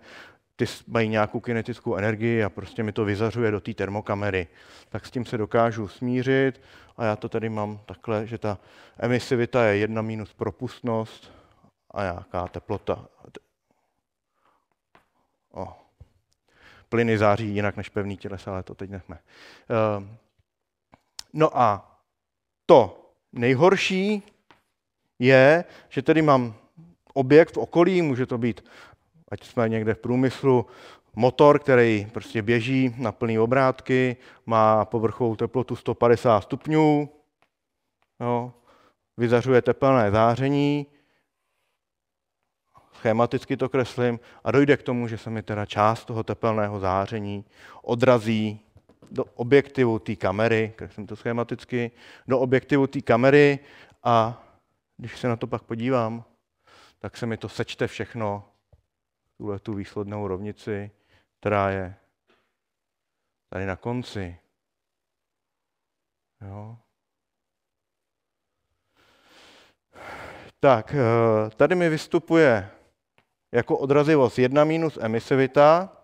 ty mají nějakou kinetickou energii a prostě mi to vyzařuje do té termokamery. Tak s tím se dokážu smířit a já to tady mám takhle, že ta emisivita je jedna minus propustnost a nějaká teplota. O. Plyny září jinak než pevný těles, ale to teď nechme. Ehm, no a to nejhorší je, že tady mám objekt v okolí, může to být Ať jsme někde v průmyslu, motor, který prostě běží na plný obrátky, má povrchovou teplotu 150 stupňů, jo, vyzařuje tepelné záření, schematicky to kreslím, a dojde k tomu, že se mi teda část toho tepelného záření odrazí do objektivu té kamery, kreslím to schematicky, do objektivu té kamery a když se na to pak podívám, tak se mi to sečte všechno tuhle tu výslednou rovnici, která je tady na konci. Jo. Tak, eh, tady mi vystupuje jako odrazivost jedna minus emisivita,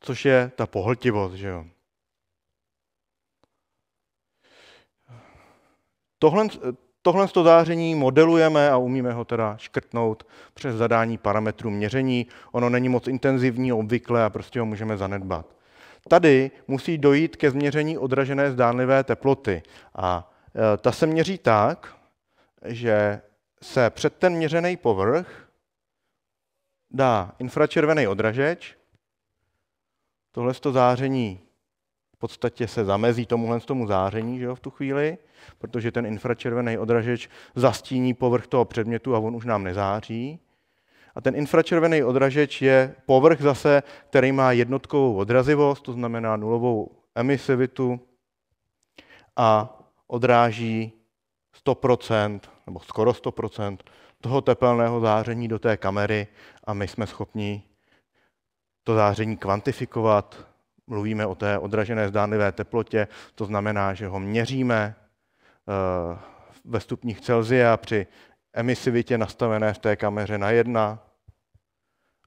což je ta pohltivost, že jo. Tohle, Tohle to záření modelujeme a umíme ho teda škrtnout přes zadání parametrů měření. Ono není moc intenzivní, obvykle a prostě ho můžeme zanedbat. Tady musí dojít ke změření odražené zdánlivé teploty. A e, ta se měří tak, že se před ten měřený povrch dá infračervený odražeč. Tohle to záření v podstatě se zamezí tomuhle tomu záření že jo, v tu chvíli protože ten infračervený odražeč zastíní povrch toho předmětu a on už nám nezáří. A ten infračervený odražeč je povrch zase, který má jednotkovou odrazivost, to znamená nulovou emisivitu a odráží 100% nebo skoro 100% toho tepelného záření do té kamery a my jsme schopni to záření kvantifikovat. Mluvíme o té odražené zdánlivé teplotě, to znamená, že ho měříme, Eh, ve stupních Celzia při emisivitě nastavené v té kameře na 1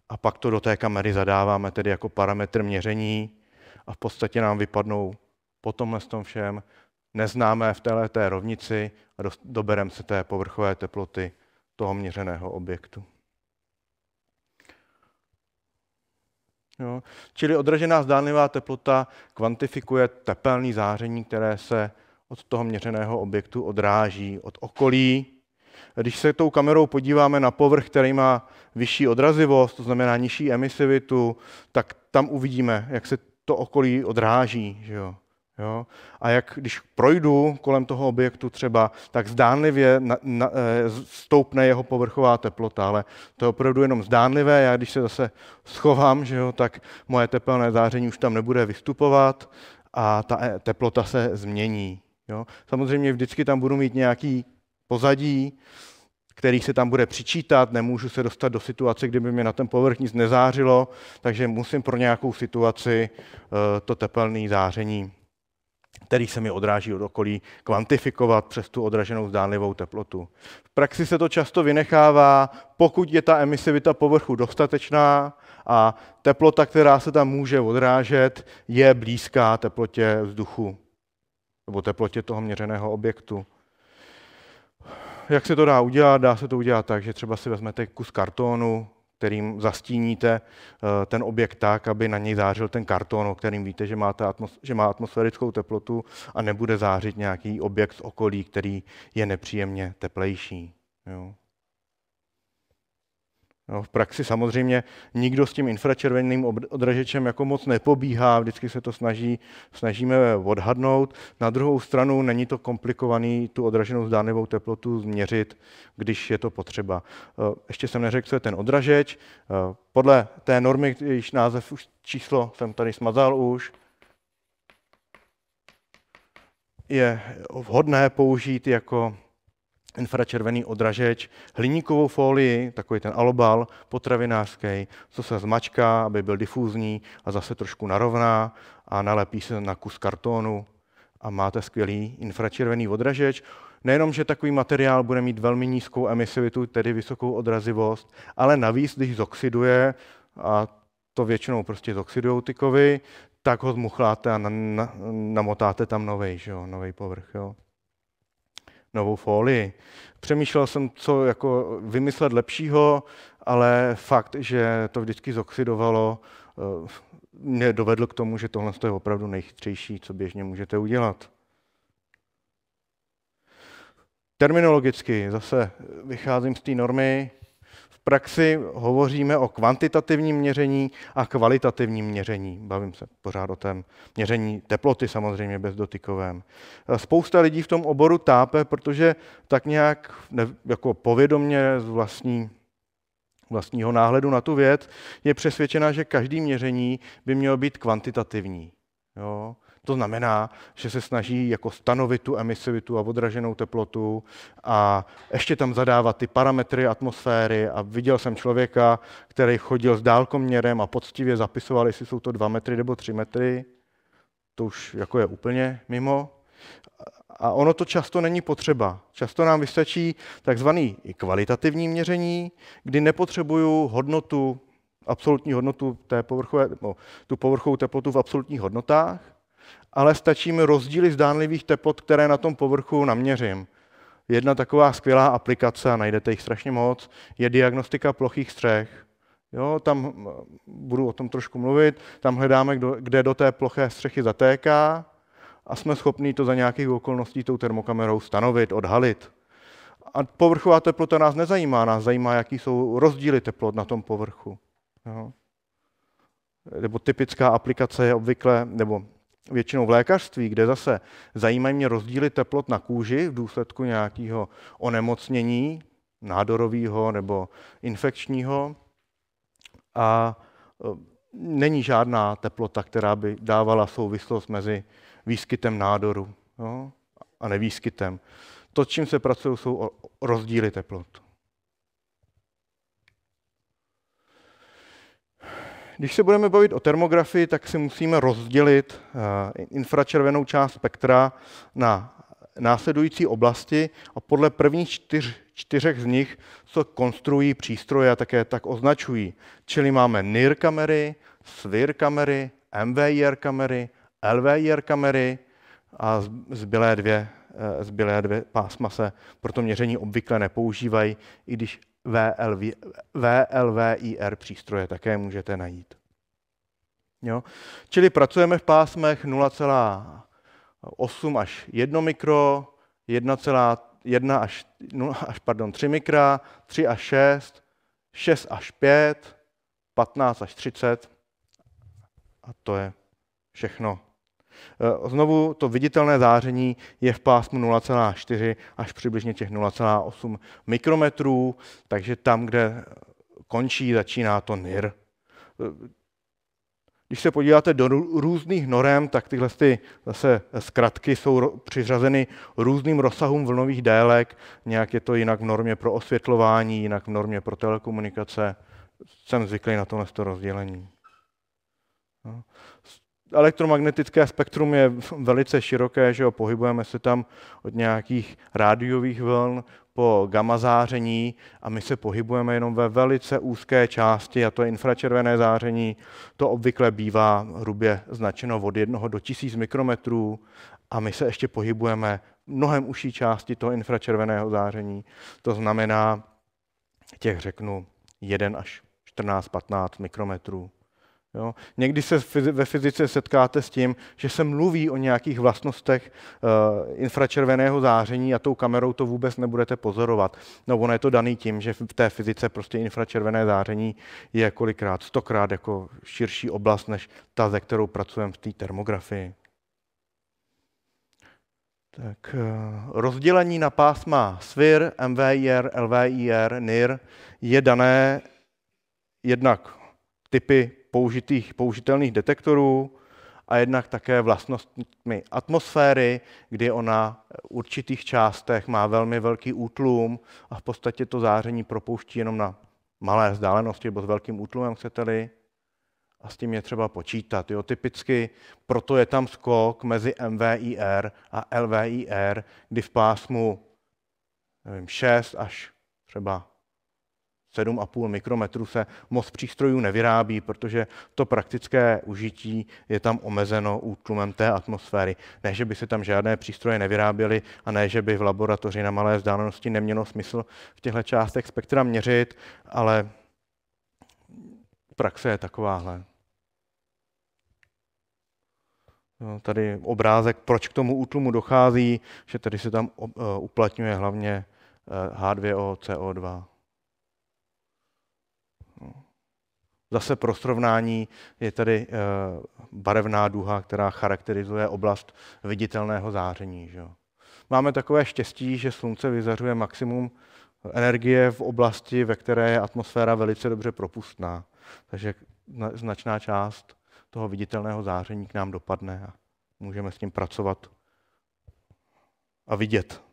a pak to do té kamery zadáváme tedy jako parametr měření a v podstatě nám vypadnou po tomhle tom všem neznámé v téhle té rovnici a dobereme se té povrchové teploty toho měřeného objektu. Jo. Čili odražená zdánlivá teplota kvantifikuje tepelný záření, které se od toho měřeného objektu odráží, od okolí. Když se tou kamerou podíváme na povrch, který má vyšší odrazivost, to znamená nižší emisivitu, tak tam uvidíme, jak se to okolí odráží. Že jo? Jo? A jak když projdu kolem toho objektu třeba, tak zdánlivě na, na, eh, stoupne jeho povrchová teplota, ale to je opravdu jenom zdánlivé. Já když se zase schovám, že jo, tak moje tepelné záření už tam nebude vystupovat a ta eh, teplota se změní. Jo? Samozřejmě vždycky tam budu mít nějaký pozadí, kterých se tam bude přičítat, nemůžu se dostat do situace, kdyby mi na ten povrch nic nezářilo, takže musím pro nějakou situaci eh, to tepelné záření, který se mi odráží od okolí, kvantifikovat přes tu odraženou zdánlivou teplotu. V praxi se to často vynechává, pokud je ta emisivita povrchu dostatečná a teplota, která se tam může odrážet, je blízká teplotě vzduchu nebo teplotě toho měřeného objektu. Jak se to dá udělat? Dá se to udělat tak, že třeba si vezmete kus kartonu, kterým zastíníte eh, ten objekt tak, aby na něj zářil ten karton, o kterým víte, že, máte atmos- že má atmosférickou teplotu a nebude zářit nějaký objekt z okolí, který je nepříjemně teplejší. Jo. No, v praxi samozřejmě nikdo s tím infračerveným odražečem jako moc nepobíhá, vždycky se to snaží, snažíme odhadnout. Na druhou stranu není to komplikovaný tu odraženou zdánlivou teplotu změřit, když je to potřeba. Eh, ještě jsem neřekl, co je ten odražeč. Eh, podle té normy, jejíž název už číslo jsem tady smazal už, je vhodné použít jako infračervený odražeč, hliníkovou folii, takový ten alobal potravinářský, co se zmačká, aby byl difúzní a zase trošku narovná a nalepí se na kus kartonu a máte skvělý infračervený odražeč. Nejenom, že takový materiál bude mít velmi nízkou emisivitu, tedy vysokou odrazivost, ale navíc, když zoxiduje, a to většinou prostě zoxidují ty kovy, tak ho zmuchláte a namotáte tam nový, nový povrch. Jo novou fólii. Přemýšlel jsem, co jako vymyslet lepšího, ale fakt, že to vždycky zoxidovalo, eh, mě dovedl k tomu, že tohle je opravdu nejchytřejší, co běžně můžete udělat. Terminologicky zase vycházím z té normy, praxi hovoříme o kvantitativním měření a kvalitativním měření. Bavím se pořád o tom měření teploty, samozřejmě bezdotykovém. Spousta lidí v tom oboru tápe, protože tak nějak ne, jako povědomně z vlastní vlastního náhledu na tu věc, je přesvědčena, že každý měření by mělo být kvantitativní. Jo? To znamená, že se snaží jako stanovit tu emisivitu a odraženou teplotu a ještě tam zadávat ty parametry atmosféry a viděl jsem člověka, který chodil s dálkoměrem a poctivě zapisoval, jestli jsou to 2 metry nebo 3 metry. To už jako je úplně mimo. A ono to často není potřeba. Často nám vystačí takzvaný i kvalitativní měření, kdy nepotřebuju hodnotu, absolutní hodnotu té povrchové, no, tu povrchovou teplotu v absolutních hodnotách, ale stačí mi rozdíly zdánlivých teplot, které na tom povrchu naměřím. Jedna taková skvělá aplikace, a najdete jich strašně moc, je diagnostika plochých střech. Jo, tam eh, budu o tom trošku mluvit, tam hledáme, kde do té ploché střechy zatéká a jsme schopni to za nějakých okolností tou termokamerou stanovit, odhalit. A povrchová teplota nás nezajímá, nás zajímá, jaký jsou rozdíly teplot na tom povrchu. Jo. Nebo typická aplikace je obvykle, nebo většinou v lékařství, kde zase zajímají mě rozdíly teplot na kůži v důsledku nějakého onemocnění, nádorového nebo infekčního. A e, není žádná teplota, která by dávala souvislost mezi výskytem nádoru jo, a nevýskytem. To, čím se pracují, jsou rozdíly teplot. Když se budeme bavit o termografii, tak si musíme rozdělit eh, infračervenou část spektra na následující oblasti a podle prvních čtyř, čtyřech z nich se konstruují přístroje a také tak označují. Čili máme NIR kamery, SVIR kamery, MVIR kamery, LVIR kamery a zbylé dvě, eh, zbylé dvě pásma se pro to měření obvykle nepoužívají, i když VLV, VLVIR přístroje také můžete najít. Jo? Čili pracujeme v pásmech 0,8 až 1 mikro, 1,1 až, 0, no, až pardon, 3 mikra, 3 až 6, 6 až 5, 15 až 30 a to je všechno. Eh, znovu to viditelné záření je v pásmu 0,4 až přibližně těch 0,8 mikrometrů, takže tam, kde končí, začíná to NIR. Eh, když se podíváte do různých norem, tak tyhle ty zase zkratky jsou přiřazeny různým rozsahům vlnových délek. Nějak je to jinak v normě pro osvětlování, jinak v normě pro telekomunikace. Jsem zvyklý na tohle rozdělení. No elektromagnetické spektrum je velice široké, že jo, pohybujeme se tam od nějakých rádiových vln po gamma záření a my se pohybujeme jenom ve velice úzké části a to je infračervené záření. To obvykle bývá hrubě značeno od jednoho do tisíc mikrometrů a my se ještě pohybujeme v mnohem užší části toho infračerveného záření. To znamená těch, řeknu, 1 až 14-15 mikrometrů. Jo? Někdy se ve fyzice setkáte s tím, že se mluví o nějakých vlastnostech uh, infračerveného záření a tou kamerou to vůbec nebudete pozorovat. No ono je to daný tím, že v té fyzice prostě infračervené záření je kolikrát, stokrát jako širší oblast než ta, ze kterou pracujeme v té termografii. Tak eh, rozdělení na pásma SVIR, MVIR, LVIR, NIR je dané jednak typy použitých, použitelných detektorů a jednak také vlastnostmi atmosféry, kdy ona v určitých částech má velmi velký útlum a v podstatě to záření propouští jenom na malé vzdálenosti nebo s velkým útlumem, chcete-li. A s tím je třeba počítat. Jo? Typicky proto je tam skok mezi MVIR a LVIR, kdy v pásmu nevím, 6 až třeba 7,5 mikrometru se moc přístrojů nevyrábí, protože to praktické užití je tam omezeno útlumem té atmosféry. Ne, že by se tam žádné přístroje nevyráběly a ne, že by v laboratoři na malé vzdálenosti nemělo smysl v těchto částech spektra měřit, ale praxe je takováhle. No, tady obrázek, proč k tomu útlumu dochází, že tady se tam eh, uplatňuje hlavně H2O, eh, CO2. Zase pro srovnání je tady eh, barevná duha, která charakterizuje oblast viditelného záření. Že Máme takové štěstí, že slunce vyzařuje maximum energie v oblasti, ve které je atmosféra velice dobře propustná. Takže značná část toho viditelného záření k nám dopadne a můžeme s tím pracovat a vidět.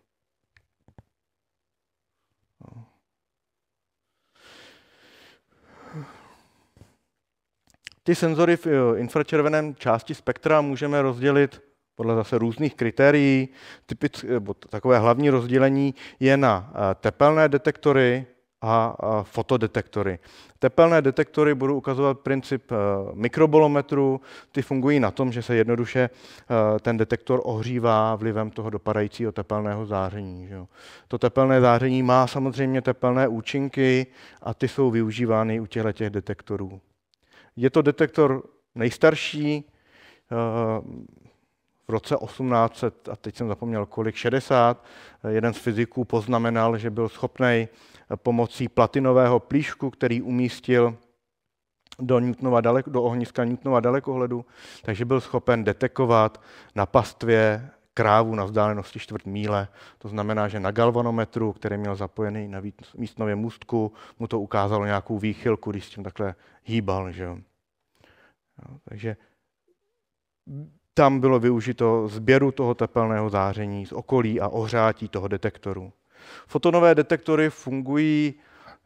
Ty senzory v eh, infračerveném části spektra můžeme rozdělit podle zase různých kritérií. Typic, eh, takové hlavní rozdělení je na eh, tepelné detektory a fotodetektory. Tepelné detektory budou ukazovat princip mikrobolometru. Ty fungují na tom, že se jednoduše ten detektor ohřívá vlivem toho dopadajícího tepelného záření. To tepelné záření má samozřejmě tepelné účinky a ty jsou využívány u těchto detektorů. Je to detektor nejstarší eh, v roce 1800, a teď jsem zapomněl kolik, 60, jeden z fyziků poznamenal, že byl schopný pomocí platinového plíšku, který umístil do, Newtonova daleko, do ohniska Newtonova dalekohledu, takže byl schopen detekovat na pastvě krávu na vzdálenosti čtvrt míle. To znamená, že na galvanometru, který měl zapojený na místnově můstku, mu to ukázalo nějakou výchylku, když s tím takhle hýbal. Že jo. Jo, takže tam bylo využito sběru toho tepelného záření z okolí a ohřátí toho detektoru. Fotonové detektory fungují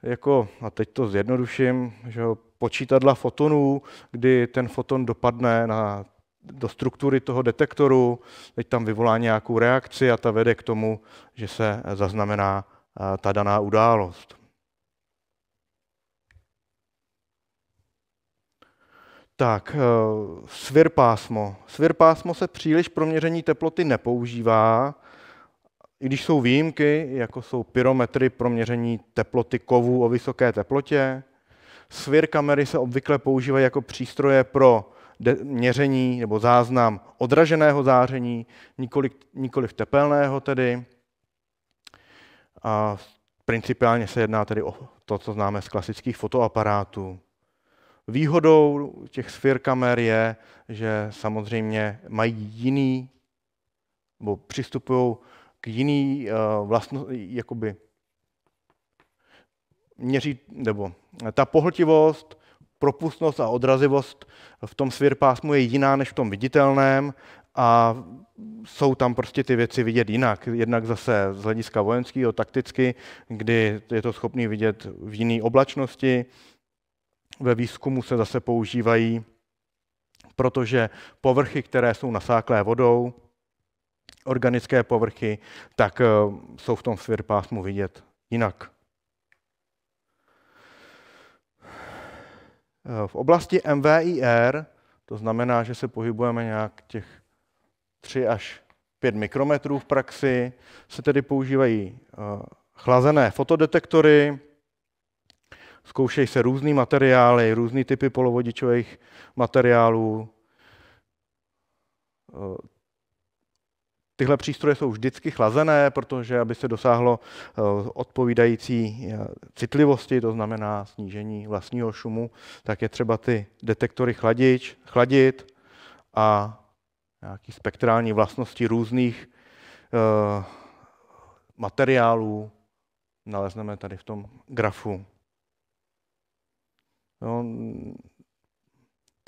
jako, a teď to zjednoduším, že počítadla fotonů, kdy ten foton dopadne na do struktury toho detektoru, teď tam vyvolá nějakou reakci a ta vede k tomu, že se zaznamená eh, ta daná událost. Tak, eh, svir pásmo. Svir pásmo se příliš pro měření teploty nepoužívá, i když jsou výjimky, jako jsou pyrometry pro měření teploty kovů o vysoké teplotě. Svir kamery se obvykle používají jako přístroje pro měření nebo záznam odraženého záření, nikoli, nikoliv v tepelného tedy. A principiálně se jedná tedy o to, co známe z klasických fotoaparátů. Výhodou těch sfér kamer je, že samozřejmě mají jiný, nebo přistupují k jiný uh, jakoby měří, nebo ta pohltivost propustnost a odrazivost v tom svěrpásmu je jiná než v tom viditelném a jsou tam prostě ty věci vidět jinak. Jednak zase z hlediska vojenského, takticky, kdy je to schopný vidět v jiné oblačnosti. Ve výzkumu se zase používají, protože povrchy, které jsou nasáklé vodou, organické povrchy, tak eh, jsou v tom svěrpásmu vidět jinak. V oblasti MVIR, to znamená, že se pohybujeme nějak těch 3 až 5 mikrometrů v praxi, se tedy používají eh, chlazené fotodetektory, zkoušejí se různý materiály, různý typy polovodičových materiálů, eh, Tyhle přístroje jsou vždycky chlazené, protože aby se dosáhlo eh, odpovídající eh, citlivosti, to znamená snížení vlastního šumu, tak je třeba ty detektory chladič, chladit a nějaký spektrální vlastnosti různých eh, materiálů nalezneme tady v tom grafu. No,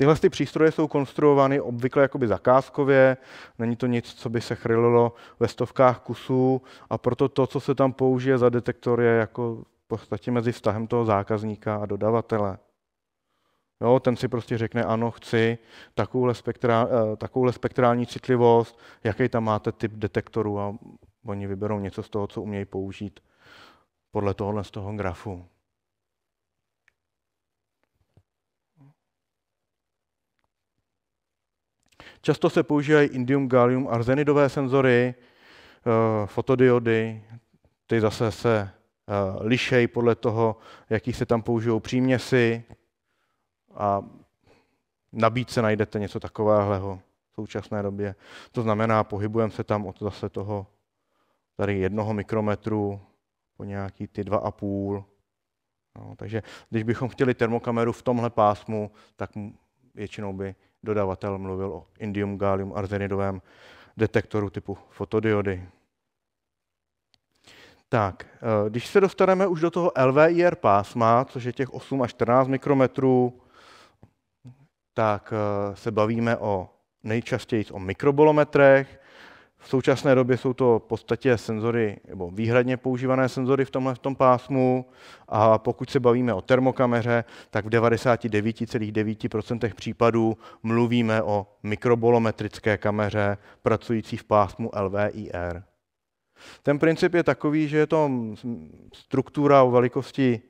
Tyhle ty přístroje jsou konstruovány obvykle jakoby zakázkově, není to nic, co by se chrylilo ve stovkách kusů a proto to, co se tam použije za detektor, je jako v podstatě mezi vztahem toho zákazníka a dodavatele. Jo, ten si prostě řekne, ano, chci takovouhle, spektra, eh, takovouhle spektrální citlivost, jaký tam máte typ detektoru a oni vyberou něco z toho, co umějí použít podle tohohle z toho grafu. Často se používají indium, gallium, arzenidové senzory, eh, fotodiody, ty zase se eh, lišej podle toho, jaký se tam použijou příměsi a nabídce najdete něco takového v současné době. To znamená, pohybujeme se tam od zase toho tady jednoho mikrometru po nějaký ty dva a půl. No, takže když bychom chtěli termokameru v tomhle pásmu, tak většinou by Dodavatel mluvil o indium gallium arzenidovém detektoru typu fotodiody. Tak, eh, když se dostaneme už do toho LVIR pásma, což je těch 8 až 14 mikrometrů, tak eh, se bavíme o nejčastěji o mikrobolometrech, v současné době jsou to v podstatě senzory, nebo výhradně používané senzory v tomhle v tom pásmu a pokud se bavíme o termokameře, tak v 99,9% případů mluvíme o mikrobolometrické kameře pracující v pásmu LVIR. Ten princip je takový, že je to struktura o velikosti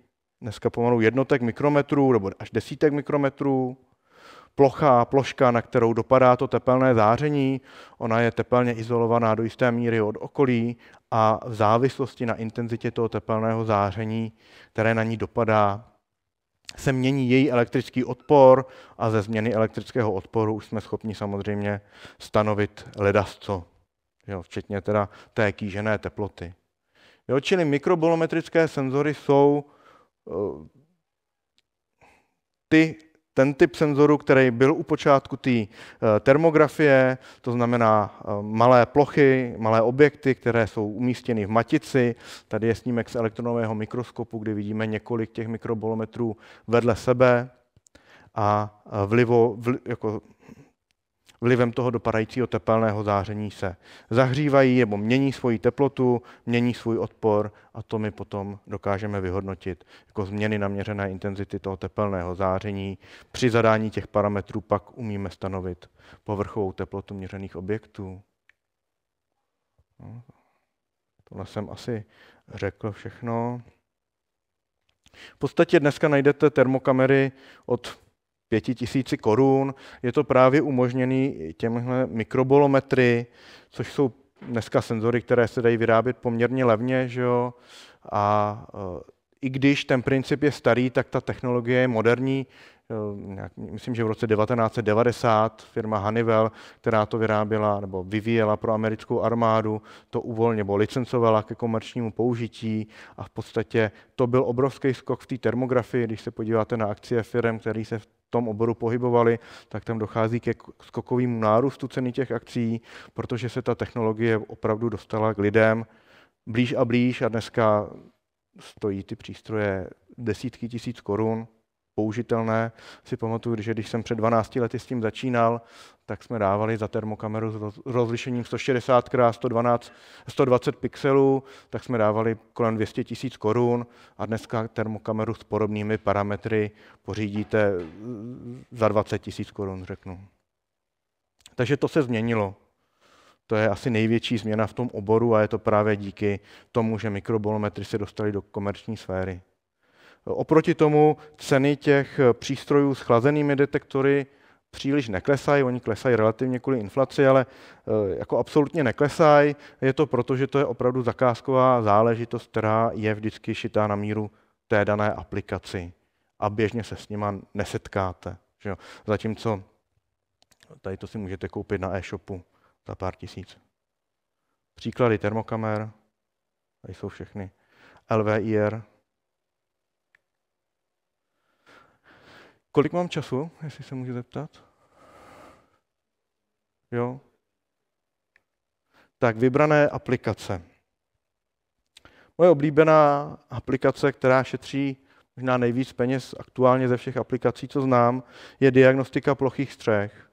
dneska pomalu jednotek mikrometrů nebo až desítek mikrometrů, plocha, ploška, na kterou dopadá to tepelné záření. Ona je tepelně izolovaná do jisté míry od okolí a v závislosti na intenzitě toho tepelného záření, které na ní dopadá, se mění její elektrický odpor a ze změny elektrického odporu už jsme schopni samozřejmě stanovit ledasco, jo, včetně teda té kýžené teploty. Jo, čili mikrobolometrické senzory jsou uh, ty ten typ senzoru, který byl u počátku té eh, termografie, to znamená eh, malé plochy, malé objekty, které jsou umístěny v matici. Tady je snímek z elektronového mikroskopu, kde vidíme několik těch mikrobolometrů vedle sebe a eh, vlivo, vl, jako vlivem toho dopadajícího tepelného záření se zahřívají nebo mění svoji teplotu, mění svůj odpor a to my potom dokážeme vyhodnotit jako změny naměřené intenzity toho tepelného záření. Při zadání těch parametrů pak umíme stanovit povrchovou teplotu měřených objektů. tohle jsem asi řekl všechno. V podstatě dneska najdete termokamery od pěti tisíci korun. Je to právě umožněný těmhle mikrobolometry, což jsou dneska senzory, které se dají vyrábět poměrně levně, že jo? a e, i když ten princip je starý, tak ta technologie je moderní. E, myslím, že v roce 1990 firma Honeywell, která to vyráběla nebo vyvíjela pro americkou armádu, to uvolně nebo licencovala ke komerčnímu použití a v podstatě to byl obrovský skok v té termografii. Když se podíváte na akcie firm, které se v tom oboru pohybovali, tak tam dochází ke skokovému nárůstu ceny těch akcí, protože se ta technologie opravdu dostala k lidem blíž a blíž a dneska stojí ty přístroje desítky tisíc korun, použitelné. Si pamatuju, že když jsem před 12 lety s tím začínal, tak jsme dávali za termokameru s rozlišením 160 x 112, 120 pixelů, tak jsme dávali kolem 200 tisíc korun a dneska termokameru s podobnými parametry pořídíte mm, za 20 tisíc korun, řeknu. Takže to se změnilo. To je asi největší změna v tom oboru a je to právě díky tomu, že mikrobolometry se dostaly do komerční sféry. Oproti tomu ceny těch přístrojů s chlazenými detektory příliš neklesají, oni klesají relativně kvůli inflaci, ale eh, jako absolutně neklesají. Je to proto, že to je opravdu zakázková záležitost, která je vždycky šitá na míru té dané aplikaci a běžně se s nima nesetkáte. Že jo? Zatímco tady to si můžete koupit na e-shopu za pár tisíc. Příklady termokamer, tady jsou všechny. LVIR, Kolik mám času, jestli se můžu zeptat? Jo? Tak, vybrané aplikace. Moje oblíbená aplikace, která šetří možná nejvíc peněz aktuálně ze všech aplikací, co znám, je diagnostika plochých střech.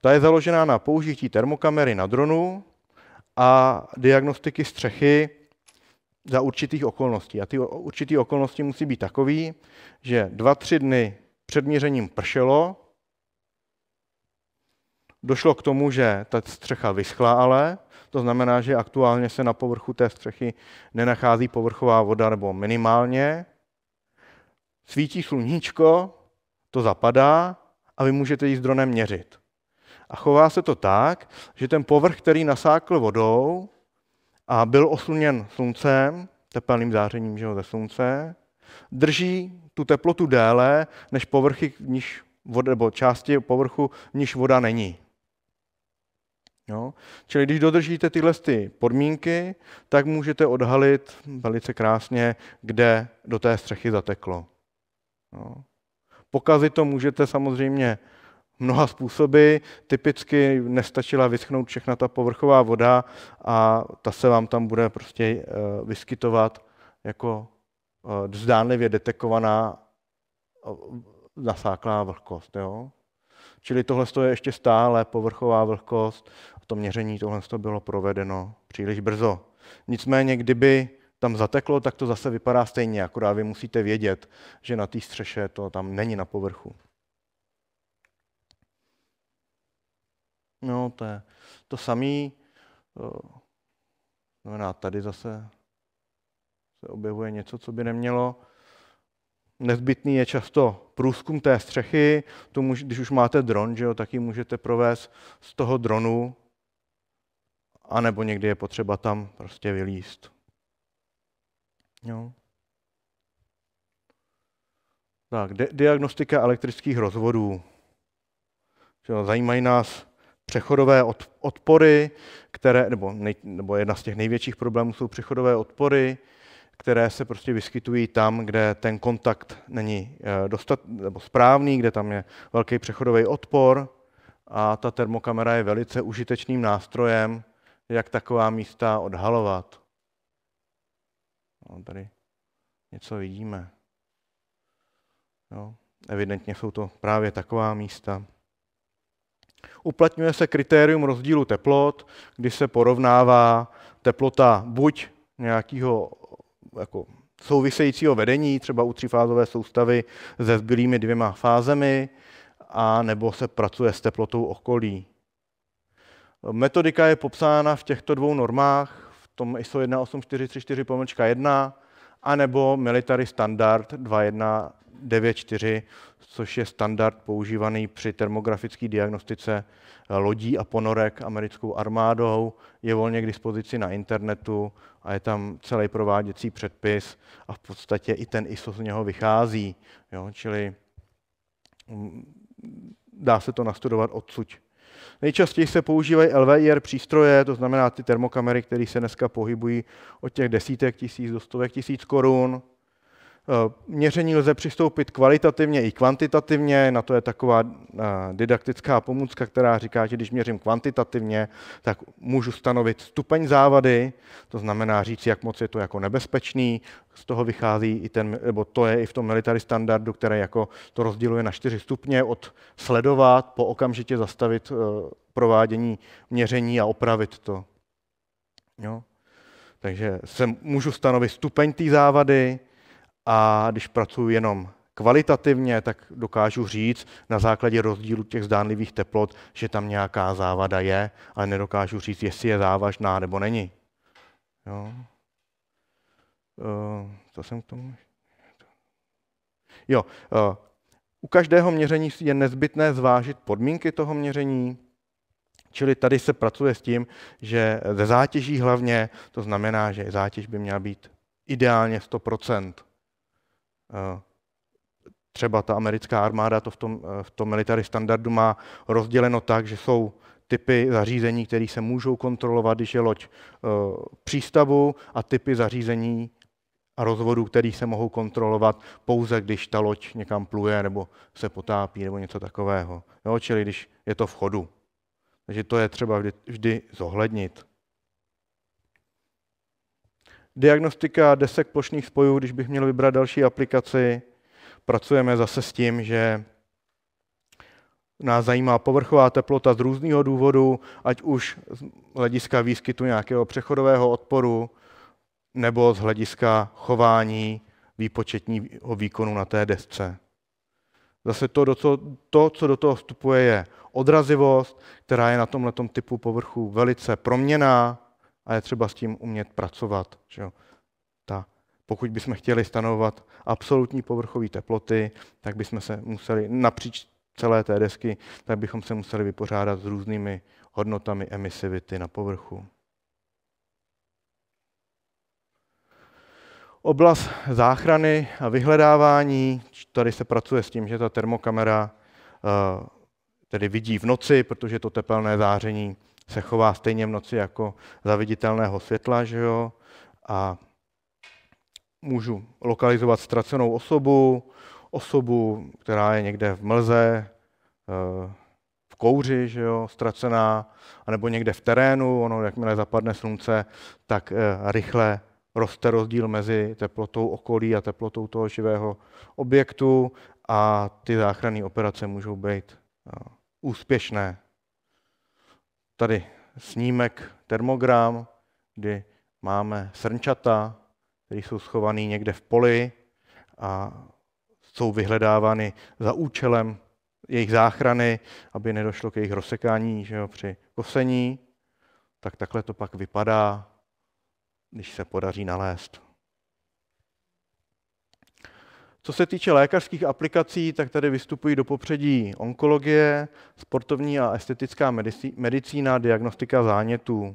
Ta je založená na použití termokamery na dronu a diagnostiky střechy za určitých okolností. A ty určité okolnosti musí být takové, že dva, tři dny před měřením pršelo, došlo k tomu, že ta střecha vyschla ale, to znamená, že aktuálně se na povrchu té střechy nenachází povrchová voda nebo minimálně. Svítí sluníčko, to zapadá a vy můžete jí s dronem měřit. A chová se to tak, že ten povrch, který nasákl vodou, a byl osluněn sluncem, tepelným zářením že ho, ze slunce, drží tu teplotu déle než povrchy, níž voda, nebo části povrchu, níž voda není. Jo? Čili když dodržíte tyhle ty podmínky, tak můžete odhalit velice krásně, kde do té střechy zateklo. Jo? Pokazit to můžete samozřejmě mnoha způsoby. Typicky nestačila vyschnout všechna ta povrchová voda a ta se vám tam bude prostě eh, vyskytovat jako eh, zdánlivě detekovaná eh, nasáklá vlhkost. Jo? Čili tohle je ještě stále povrchová vlhkost. To měření tohle bylo provedeno příliš brzo. Nicméně, kdyby tam zateklo, tak to zase vypadá stejně, akorát vy musíte vědět, že na té střeše to tam není na povrchu. No, to je to samé. Eh, znamená, tady zase se objevuje něco, co by nemělo. Nezbytný je často průzkum té střechy. Tu může, když už máte dron, že jo, tak ji můžete provést z toho dronu. A nebo někdy je potřeba tam prostě vylíst. Jo. Tak, diagnostika elektrických rozvodů. Zajímají nás přechodové odpory, které, nebo, nej, nebo jedna z těch největších problémů jsou přechodové odpory, které se prostě vyskytují tam, kde ten kontakt není eh, dostat, nebo správný, kde tam je velký přechodový odpor a ta termokamera je velice užitečným nástrojem, jak taková místa odhalovat. No, tady něco vidíme. No, evidentně jsou to právě taková místa. Uplatňuje se kritérium rozdílu teplot, kdy se porovnává teplota buď nějakého jako souvisejícího vedení, třeba u třífázové soustavy se zbylými dvěma fázemi, a nebo se pracuje s teplotou okolí. Metodika je popsána v těchto dvou normách, v tom ISO 18434-1, anebo military standard 2194, což je standard používaný při termografické diagnostice lodí a ponorek americkou armádou, je volně k dispozici na internetu a je tam celý prováděcí předpis a v podstatě i ten ISO z něho vychází. Jo? Čili mm, dá se to nastudovat odsud. Nejčastěji se používají LVIR přístroje, to znamená ty termokamery, které se dneska pohybují od těch desítek tisíc do stovek tisíc korun. Eh, měření lze přistoupit kvalitativně i kvantitativně, na to je taková eh, didaktická pomůcka, která říká, že když měřím kvantitativně, tak můžu stanovit stupeň závady, to znamená říct, jak moc je to jako nebezpečný, z toho vychází i ten, nebo to je i v tom military standardu, které jako to rozděluje na čtyři stupně, od sledovat po okamžitě zastavit eh, provádění měření a opravit to. Jo? Takže se můžu stanovit stupeň té závady, a když pracuji jenom kvalitativně, tak dokážu říct na základě rozdílu těch zdánlivých teplot, že tam nějaká závada je, ale nedokážu říct, jestli je závažná nebo není. Jo. Uh, co jsem k tomu? Jo, uh, u každého měření je nezbytné zvážit podmínky toho měření, čili tady se pracuje s tím, že ze zátěží hlavně, to znamená, že zátěž by měla být ideálně 100 Eh, třeba ta americká armáda to v tom, eh, v tom military standardu má rozděleno tak, že jsou typy zařízení, které se můžou kontrolovat, když je loď eh, přístavu a typy zařízení a rozvodů, které se mohou kontrolovat pouze, když ta loď někam pluje nebo se potápí nebo něco takového. Jo, čili když je to v chodu. Takže to je třeba vždy, vždy zohlednit. Diagnostika desek plošných spojů, když bych měl vybrat další aplikaci, pracujeme zase s tím, že nás zajímá povrchová teplota z různého důvodu, ať už z hlediska výskytu nějakého přechodového odporu, nebo z hlediska chování výpočetního výkonu na té desce. Zase to, do co, to, co do toho vstupuje, je odrazivost, která je na tomhle typu povrchu velice proměná a je třeba s tím umět pracovat. Že jo? Ta, pokud bychom chtěli stanovovat absolutní povrchové teploty, tak bychom se museli napříč celé té desky, tak bychom se museli vypořádat s různými hodnotami emisivity na povrchu. Oblast záchrany a vyhledávání, tady se pracuje s tím, že ta termokamera eh, tedy vidí v noci, protože to tepelné záření se chová stejně v noci jako viditelného světla, že jo? A můžu lokalizovat ztracenou osobu, osobu, která je někde v mlze, eh, v kouři, že jo, ztracená, anebo někde v terénu, ono, jakmile zapadne slunce, tak eh, rychle roste rozdíl mezi teplotou okolí a teplotou toho živého objektu a ty záchranné operace můžou být eh, úspěšné tady snímek, termogram, kdy máme srnčata, které jsou schované někde v poli a jsou vyhledávány za účelem jejich záchrany, aby nedošlo k jejich rozsekání že jo, při kosení, tak takhle to pak vypadá, když se podaří nalézt. Co se týče lékařských aplikací, tak tady vystupují do popředí onkologie, sportovní a estetická medicína, diagnostika zánětů. E,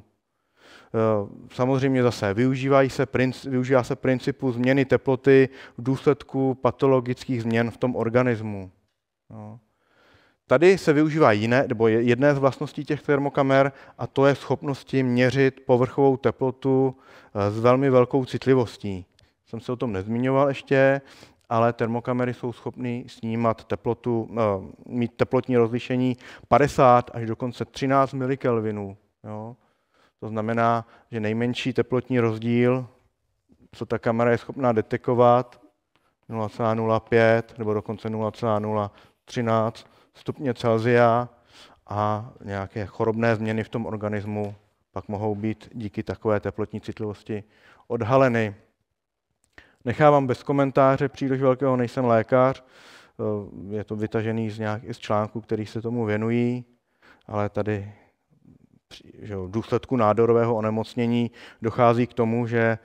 samozřejmě zase využívají se, využívá se principu změny teploty v důsledku patologických změn v tom organismu. No. Tady se využívá jiné, nebo jedné z vlastností těch termokamer, a to je schopnosti měřit povrchovou teplotu e, s velmi velkou citlivostí. Jsem se o tom nezmiňoval ještě ale termokamery jsou schopny snímat teplotu, eh, mít teplotní rozlišení 50 až dokonce 13 milikelvinů. Jo? To znamená, že nejmenší teplotní rozdíl, co ta kamera je schopná detekovat, 0,05 nebo dokonce 0,013 stupně Celsia a nějaké chorobné změny v tom organismu pak mohou být díky takové teplotní citlivosti odhaleny. Nechávám bez komentáře, příliš velkého nejsem lékař, eh, je to vytažený z, nějak, z článků, který se tomu věnují, ale tady že v důsledku nádorového onemocnění dochází k tomu, že eh,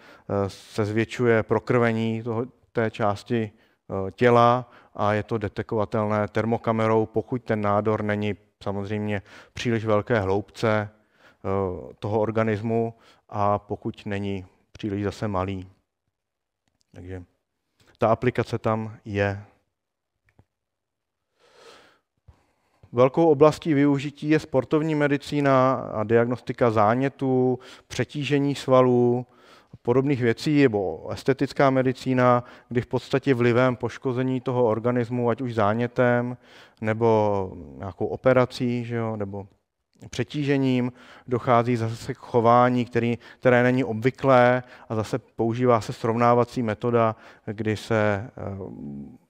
se zvětšuje prokrvení toho, té části eh, těla a je to detekovatelné termokamerou, pokud ten nádor není samozřejmě příliš velké hloubce toho organismu a pokud není příliš zase malý. Takže ta aplikace tam je. Velkou oblastí využití je sportovní medicína a diagnostika zánětů, přetížení svalů, podobných věcí, nebo estetická medicína, kdy v podstatě vlivem poškození toho organismu, ať už zánětem, nebo nějakou operací, že jo, nebo přetížením, dochází zase k chování, který, které není obvyklé a zase používá se srovnávací metoda, kdy se eh,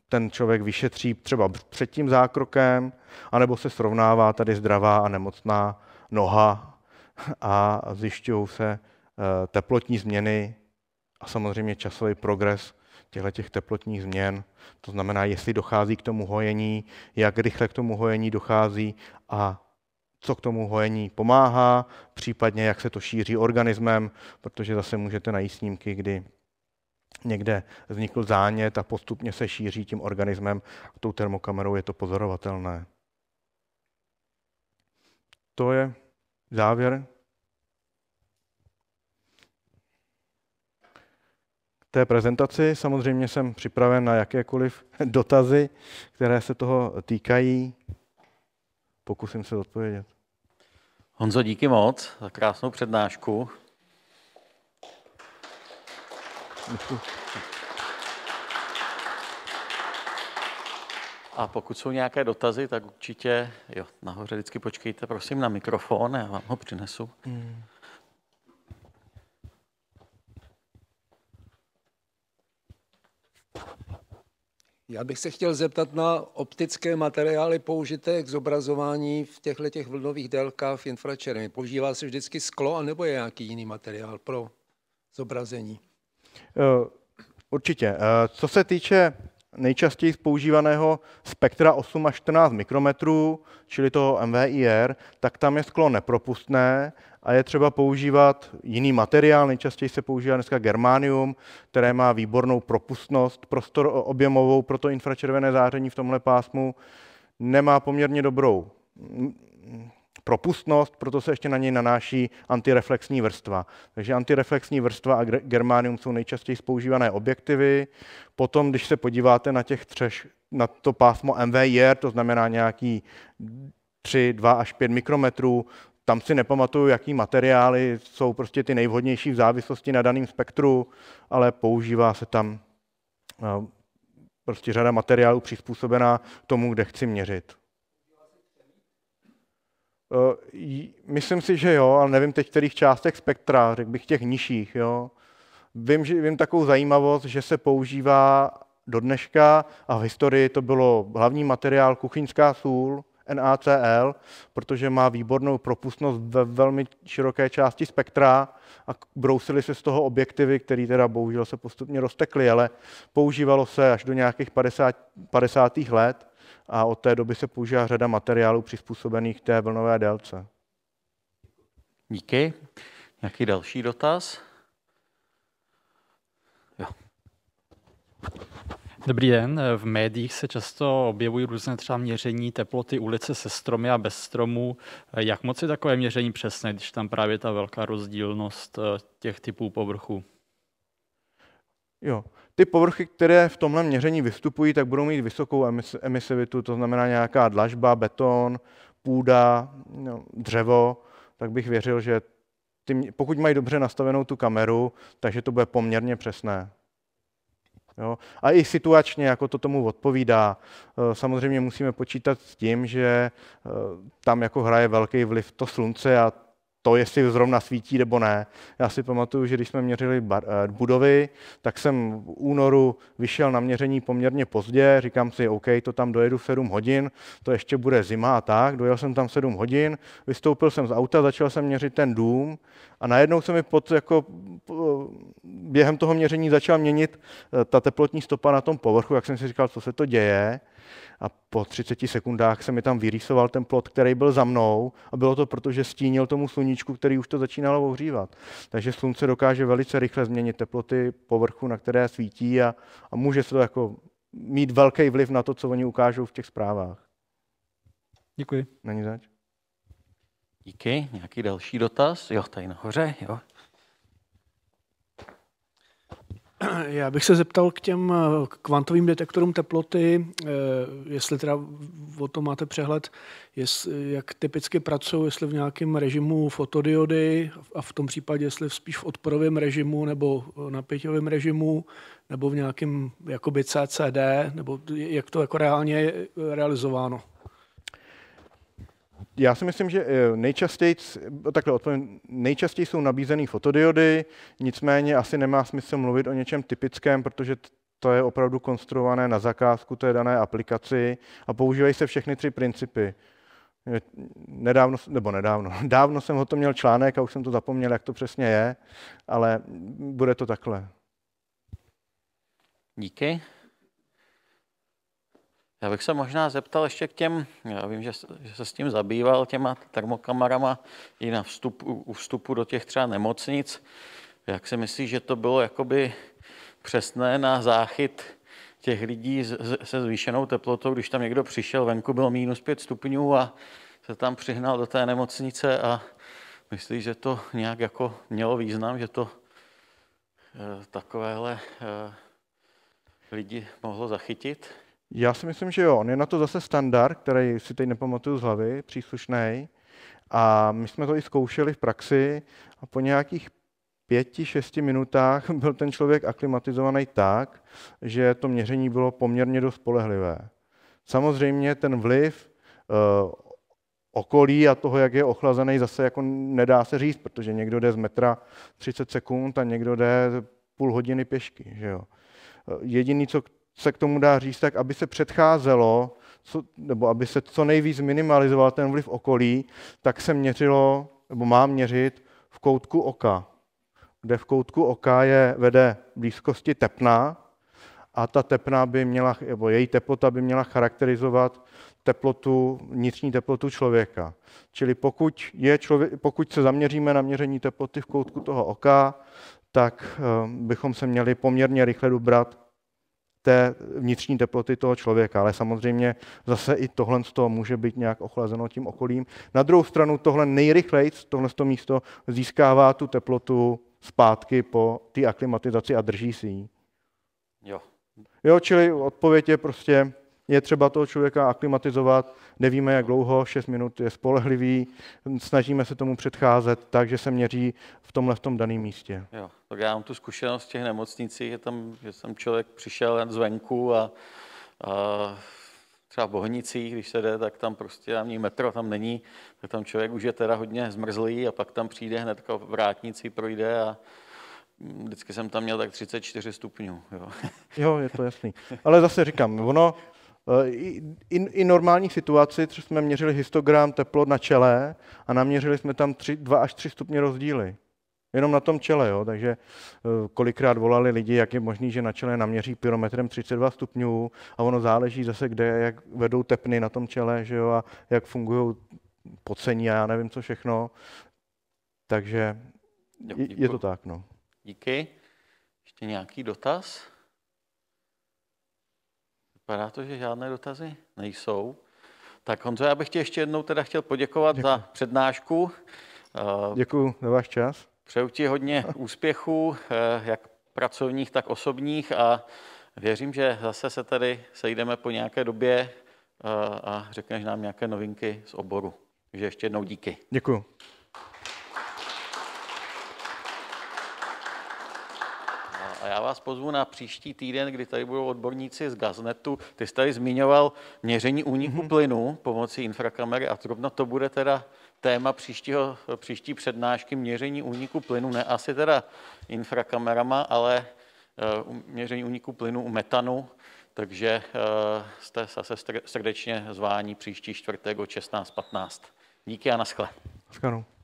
ten člověk vyšetří třeba před tím zákrokem, anebo se srovnává tady zdravá a nemocná noha a zjišťují se eh, teplotní změny a samozřejmě časový progres těchto těch teplotních změn. To znamená, jestli dochází k tomu hojení, jak rychle k tomu hojení dochází a co k tomu hojení pomáhá, případně jak se to šíří organismem, protože zase můžete najít snímky, kdy někde vznikl zánět a postupně se šíří tím organismem a tou termokamerou je to pozorovatelné. To je závěr té prezentaci. Samozřejmě jsem připraven na jakékoliv dotazy, které se toho týkají pokusím se odpovědět. Honzo, díky moc za krásnou přednášku. A pokud jsou nějaké dotazy, tak určitě, jo, nahoře vždycky počkejte, prosím, na mikrofon, já vám ho přinesu. Hmm. Já bych se chtěl zeptat na optické materiály použité k zobrazování v těchto těch vlnových délkách infračervených. Používá se vždycky sklo, anebo je nějaký jiný materiál pro zobrazení? Eh, určitě. Eh, co se týče nejčastěji používaného spektra 8 až 14 mikrometrů, čili toho MVIR, tak tam je sklo nepropustné a je třeba používat jiný materiál. Nejčastěji se používá dneska germánium, které má výbornou propustnost, prostor objemovou pro to infračervené záření v tomhle pásmu. Nemá poměrně dobrou mm, propustnost, proto se ještě na něj nanáší antireflexní vrstva. Takže antireflexní vrstva a germánium jsou nejčastěji používané objektivy. Potom, když se podíváte na, těch třeš, na to pásmo MVIR, to znamená nějaký 3, 2 až 5 mikrometrů, tam si nepamatuju, jaký materiály jsou prostě ty nejvhodnější v závislosti na daném spektru, ale používá se tam eh, prostě řada materiálů přizpůsobená tomu, kde chci měřit. Eh, myslím si, že jo, ale nevím teď, kterých částech spektra, řekl bych těch nižších. Jo. Vím, že, vím takovou zajímavost, že se používá do dneška a v historii to bylo hlavní materiál kuchyňská sůl, NACL, protože má výbornou propustnost ve velmi široké části spektra a brousily se z toho objektivy, které teda bohužel se postupně roztekly, ale používalo se až do nějakých 50. 50. let a od té doby se používá řada materiálů přizpůsobených té vlnové délce. Díky. Nějaký další dotaz? Jo. Dobrý den. V médiích se často objevují různé třeba měření teploty ulice se stromy a bez stromů. Jak moc je takové měření přesné, když tam právě ta velká rozdílnost eh, těch typů povrchů? Jo. Ty povrchy, které v tomhle měření vystupují, tak budou mít vysokou emis- emisivitu, to znamená nějaká dlažba, beton, půda, no, dřevo, tak bych věřil, že ty, pokud mají dobře nastavenou tu kameru, takže to bude poměrně přesné. Jo? A i situačně, jako to tomu odpovídá. Eh, samozřejmě musíme počítat s tím, že eh, tam jako hraje velký vliv to slunce a to, jestli zrovna svítí nebo ne. Já si pamatuju, že když jsme měřili bar, eh, budovy, tak jsem v únoru vyšel na měření poměrně pozdě, říkám si, OK, to tam dojedu v 7 hodin, to ještě bude zima a tak, dojel jsem tam 7 hodin, vystoupil jsem z auta, začal jsem měřit ten dům a najednou se mi pod, jako, během toho měření začala měnit eh, ta teplotní stopa na tom povrchu, jak jsem si říkal, co se to děje a po 30 sekundách se mi tam vyrýsoval ten plot, který byl za mnou a bylo to proto, že stínil tomu sluníčku, který už to začínalo ohřívat. Takže slunce dokáže velice rychle změnit teploty povrchu, na které svítí a, a může se to jako mít velký vliv na to, co oni ukážou v těch zprávách. Děkuji. Není zač. Díky. Nějaký další dotaz? Jo, tady nahoře. Jo. Já bych se zeptal k těm eh, kvantovým detektorům teploty, eh, jestli teda o tom máte přehled, jak typicky pracují, jestli v nějakém režimu fotodiody a v tom případě, jestli spíš v odporovém režimu nebo napěťovém režimu nebo v nějakém jakoby CCD, nebo jak to jako reálně je realizováno. Já si myslím, že eh, nejčastěji, takhle odpovím, nejčastěji jsou nabízené fotodiody, nicméně asi nemá smysl mluvit o něčem typickém, protože to je opravdu konstruované na zakázku té dané aplikaci a používají se všechny tři principy. Nedávno, nebo nedávno, dávno jsem o tom měl článek a už jsem to zapomněl, jak to přesně je, ale bude to takhle. Díky. Já bych se možná zeptal ještě k těm, já vím, že, že se s tím zabýval, těma termokamerama i na vstupu, u vstupu do těch třeba nemocnic. Jak si myslíš, že to bylo jakoby přesné na záchyt těch lidí se zvýšenou teplotou, když tam někdo přišel, venku bylo minus 5 stupňů a se tam přihnal do té nemocnice a myslíš, že to nějak jako mělo význam, že to eh, takovéhle eh, lidi mohlo zachytit? Já si myslím, že jo. On je na to zase standard, který si teď nepamatuju z hlavy, příslušný. A my jsme to i zkoušeli v praxi a po nějakých pěti, šesti minutách byl ten člověk aklimatizovaný tak, že to měření bylo poměrně dost spolehlivé. Samozřejmě ten vliv eh, okolí a toho, jak je ochlazený, zase jako nedá se říct, protože někdo jde z metra 30 sekund a někdo jde půl hodiny pěšky. Že jo. Eh, jediný, co se k tomu dá říct tak, aby se předcházelo, co, nebo aby se co nejvíc minimalizoval ten vliv okolí, tak se měřilo, nebo má měřit v koutku oka, kde v koutku oka je, vede blízkosti tepna a ta tepna by měla, nebo její teplota by měla charakterizovat teplotu, vnitřní teplotu člověka. Čili pokud, je člověk, pokud se zaměříme na měření teploty v koutku toho oka, tak eh, bychom se měli poměrně rychle dobrat té vnitřní teploty toho člověka. Ale samozřejmě zase i tohle z toho může být nějak ochlazeno tím okolím. Na druhou stranu tohle nejrychleji, tohle to místo získává tu teplotu zpátky po té aklimatizaci a drží si ji. Jo. Jo, čili odpověď je prostě je třeba toho člověka aklimatizovat, nevíme, jak dlouho, 6 minut je spolehlivý, snažíme se tomu předcházet tak, že se měří v tomhle v tom daném místě. Jo, tak já mám tu zkušenost v těch nemocnicích, je tam, že jsem člověk přišel zvenku a, a třeba v Bohnicích, když se jde, tak tam prostě ani metro tam není, tak tam člověk už je teda hodně zmrzlý a pak tam přijde hned jako v vrátnici, projde a vždycky jsem tam měl tak 34 stupňů. Jo, jo je to jasný. Ale zase říkám, ono Eh, i, i, i normální situaci, co jsme měřili histogram teplot na čele a naměřili jsme tam 2 až 3 stupně rozdíly. Jenom na tom čele, jo. takže eh, kolikrát volali lidi, jak je možný, že na čele naměří pyrometrem 32 stupňů a ono záleží zase, kde, jak vedou tepny na tom čele že jo, a jak fungují pocení a já nevím co všechno. Takže je to tak. No. Díky. Ještě nějaký dotaz? Vypadá to, že žádné dotazy nejsou. Tak Honzo, já bych ti ještě jednou teda chtěl poděkovat Děkuji. za přednášku. Eh, Děkuji za váš čas. Přeju ti hodně úspěchů, eh, jak pracovních, tak osobních a věřím, že zase se tady sejdeme po nějaké době eh, a řekneš nám nějaké novinky z oboru. Takže ještě jednou díky. Děkuji. A já vás pozvu na příští týden, kdy tady budou odborníci z Gaznetu. Ty jsi tady zmiňoval měření úniku mm-hmm. plynu pomocí infrakamery a zrovna to bude teda téma příštího, příští přednášky měření úniku plynu, ne asi teda infrakamerama, ale eh, měření úniku plynu u metanu. Takže eh, jste zase srdečně zvání příští čtvrtek o 16.15. Díky a naschle. Naschledanou.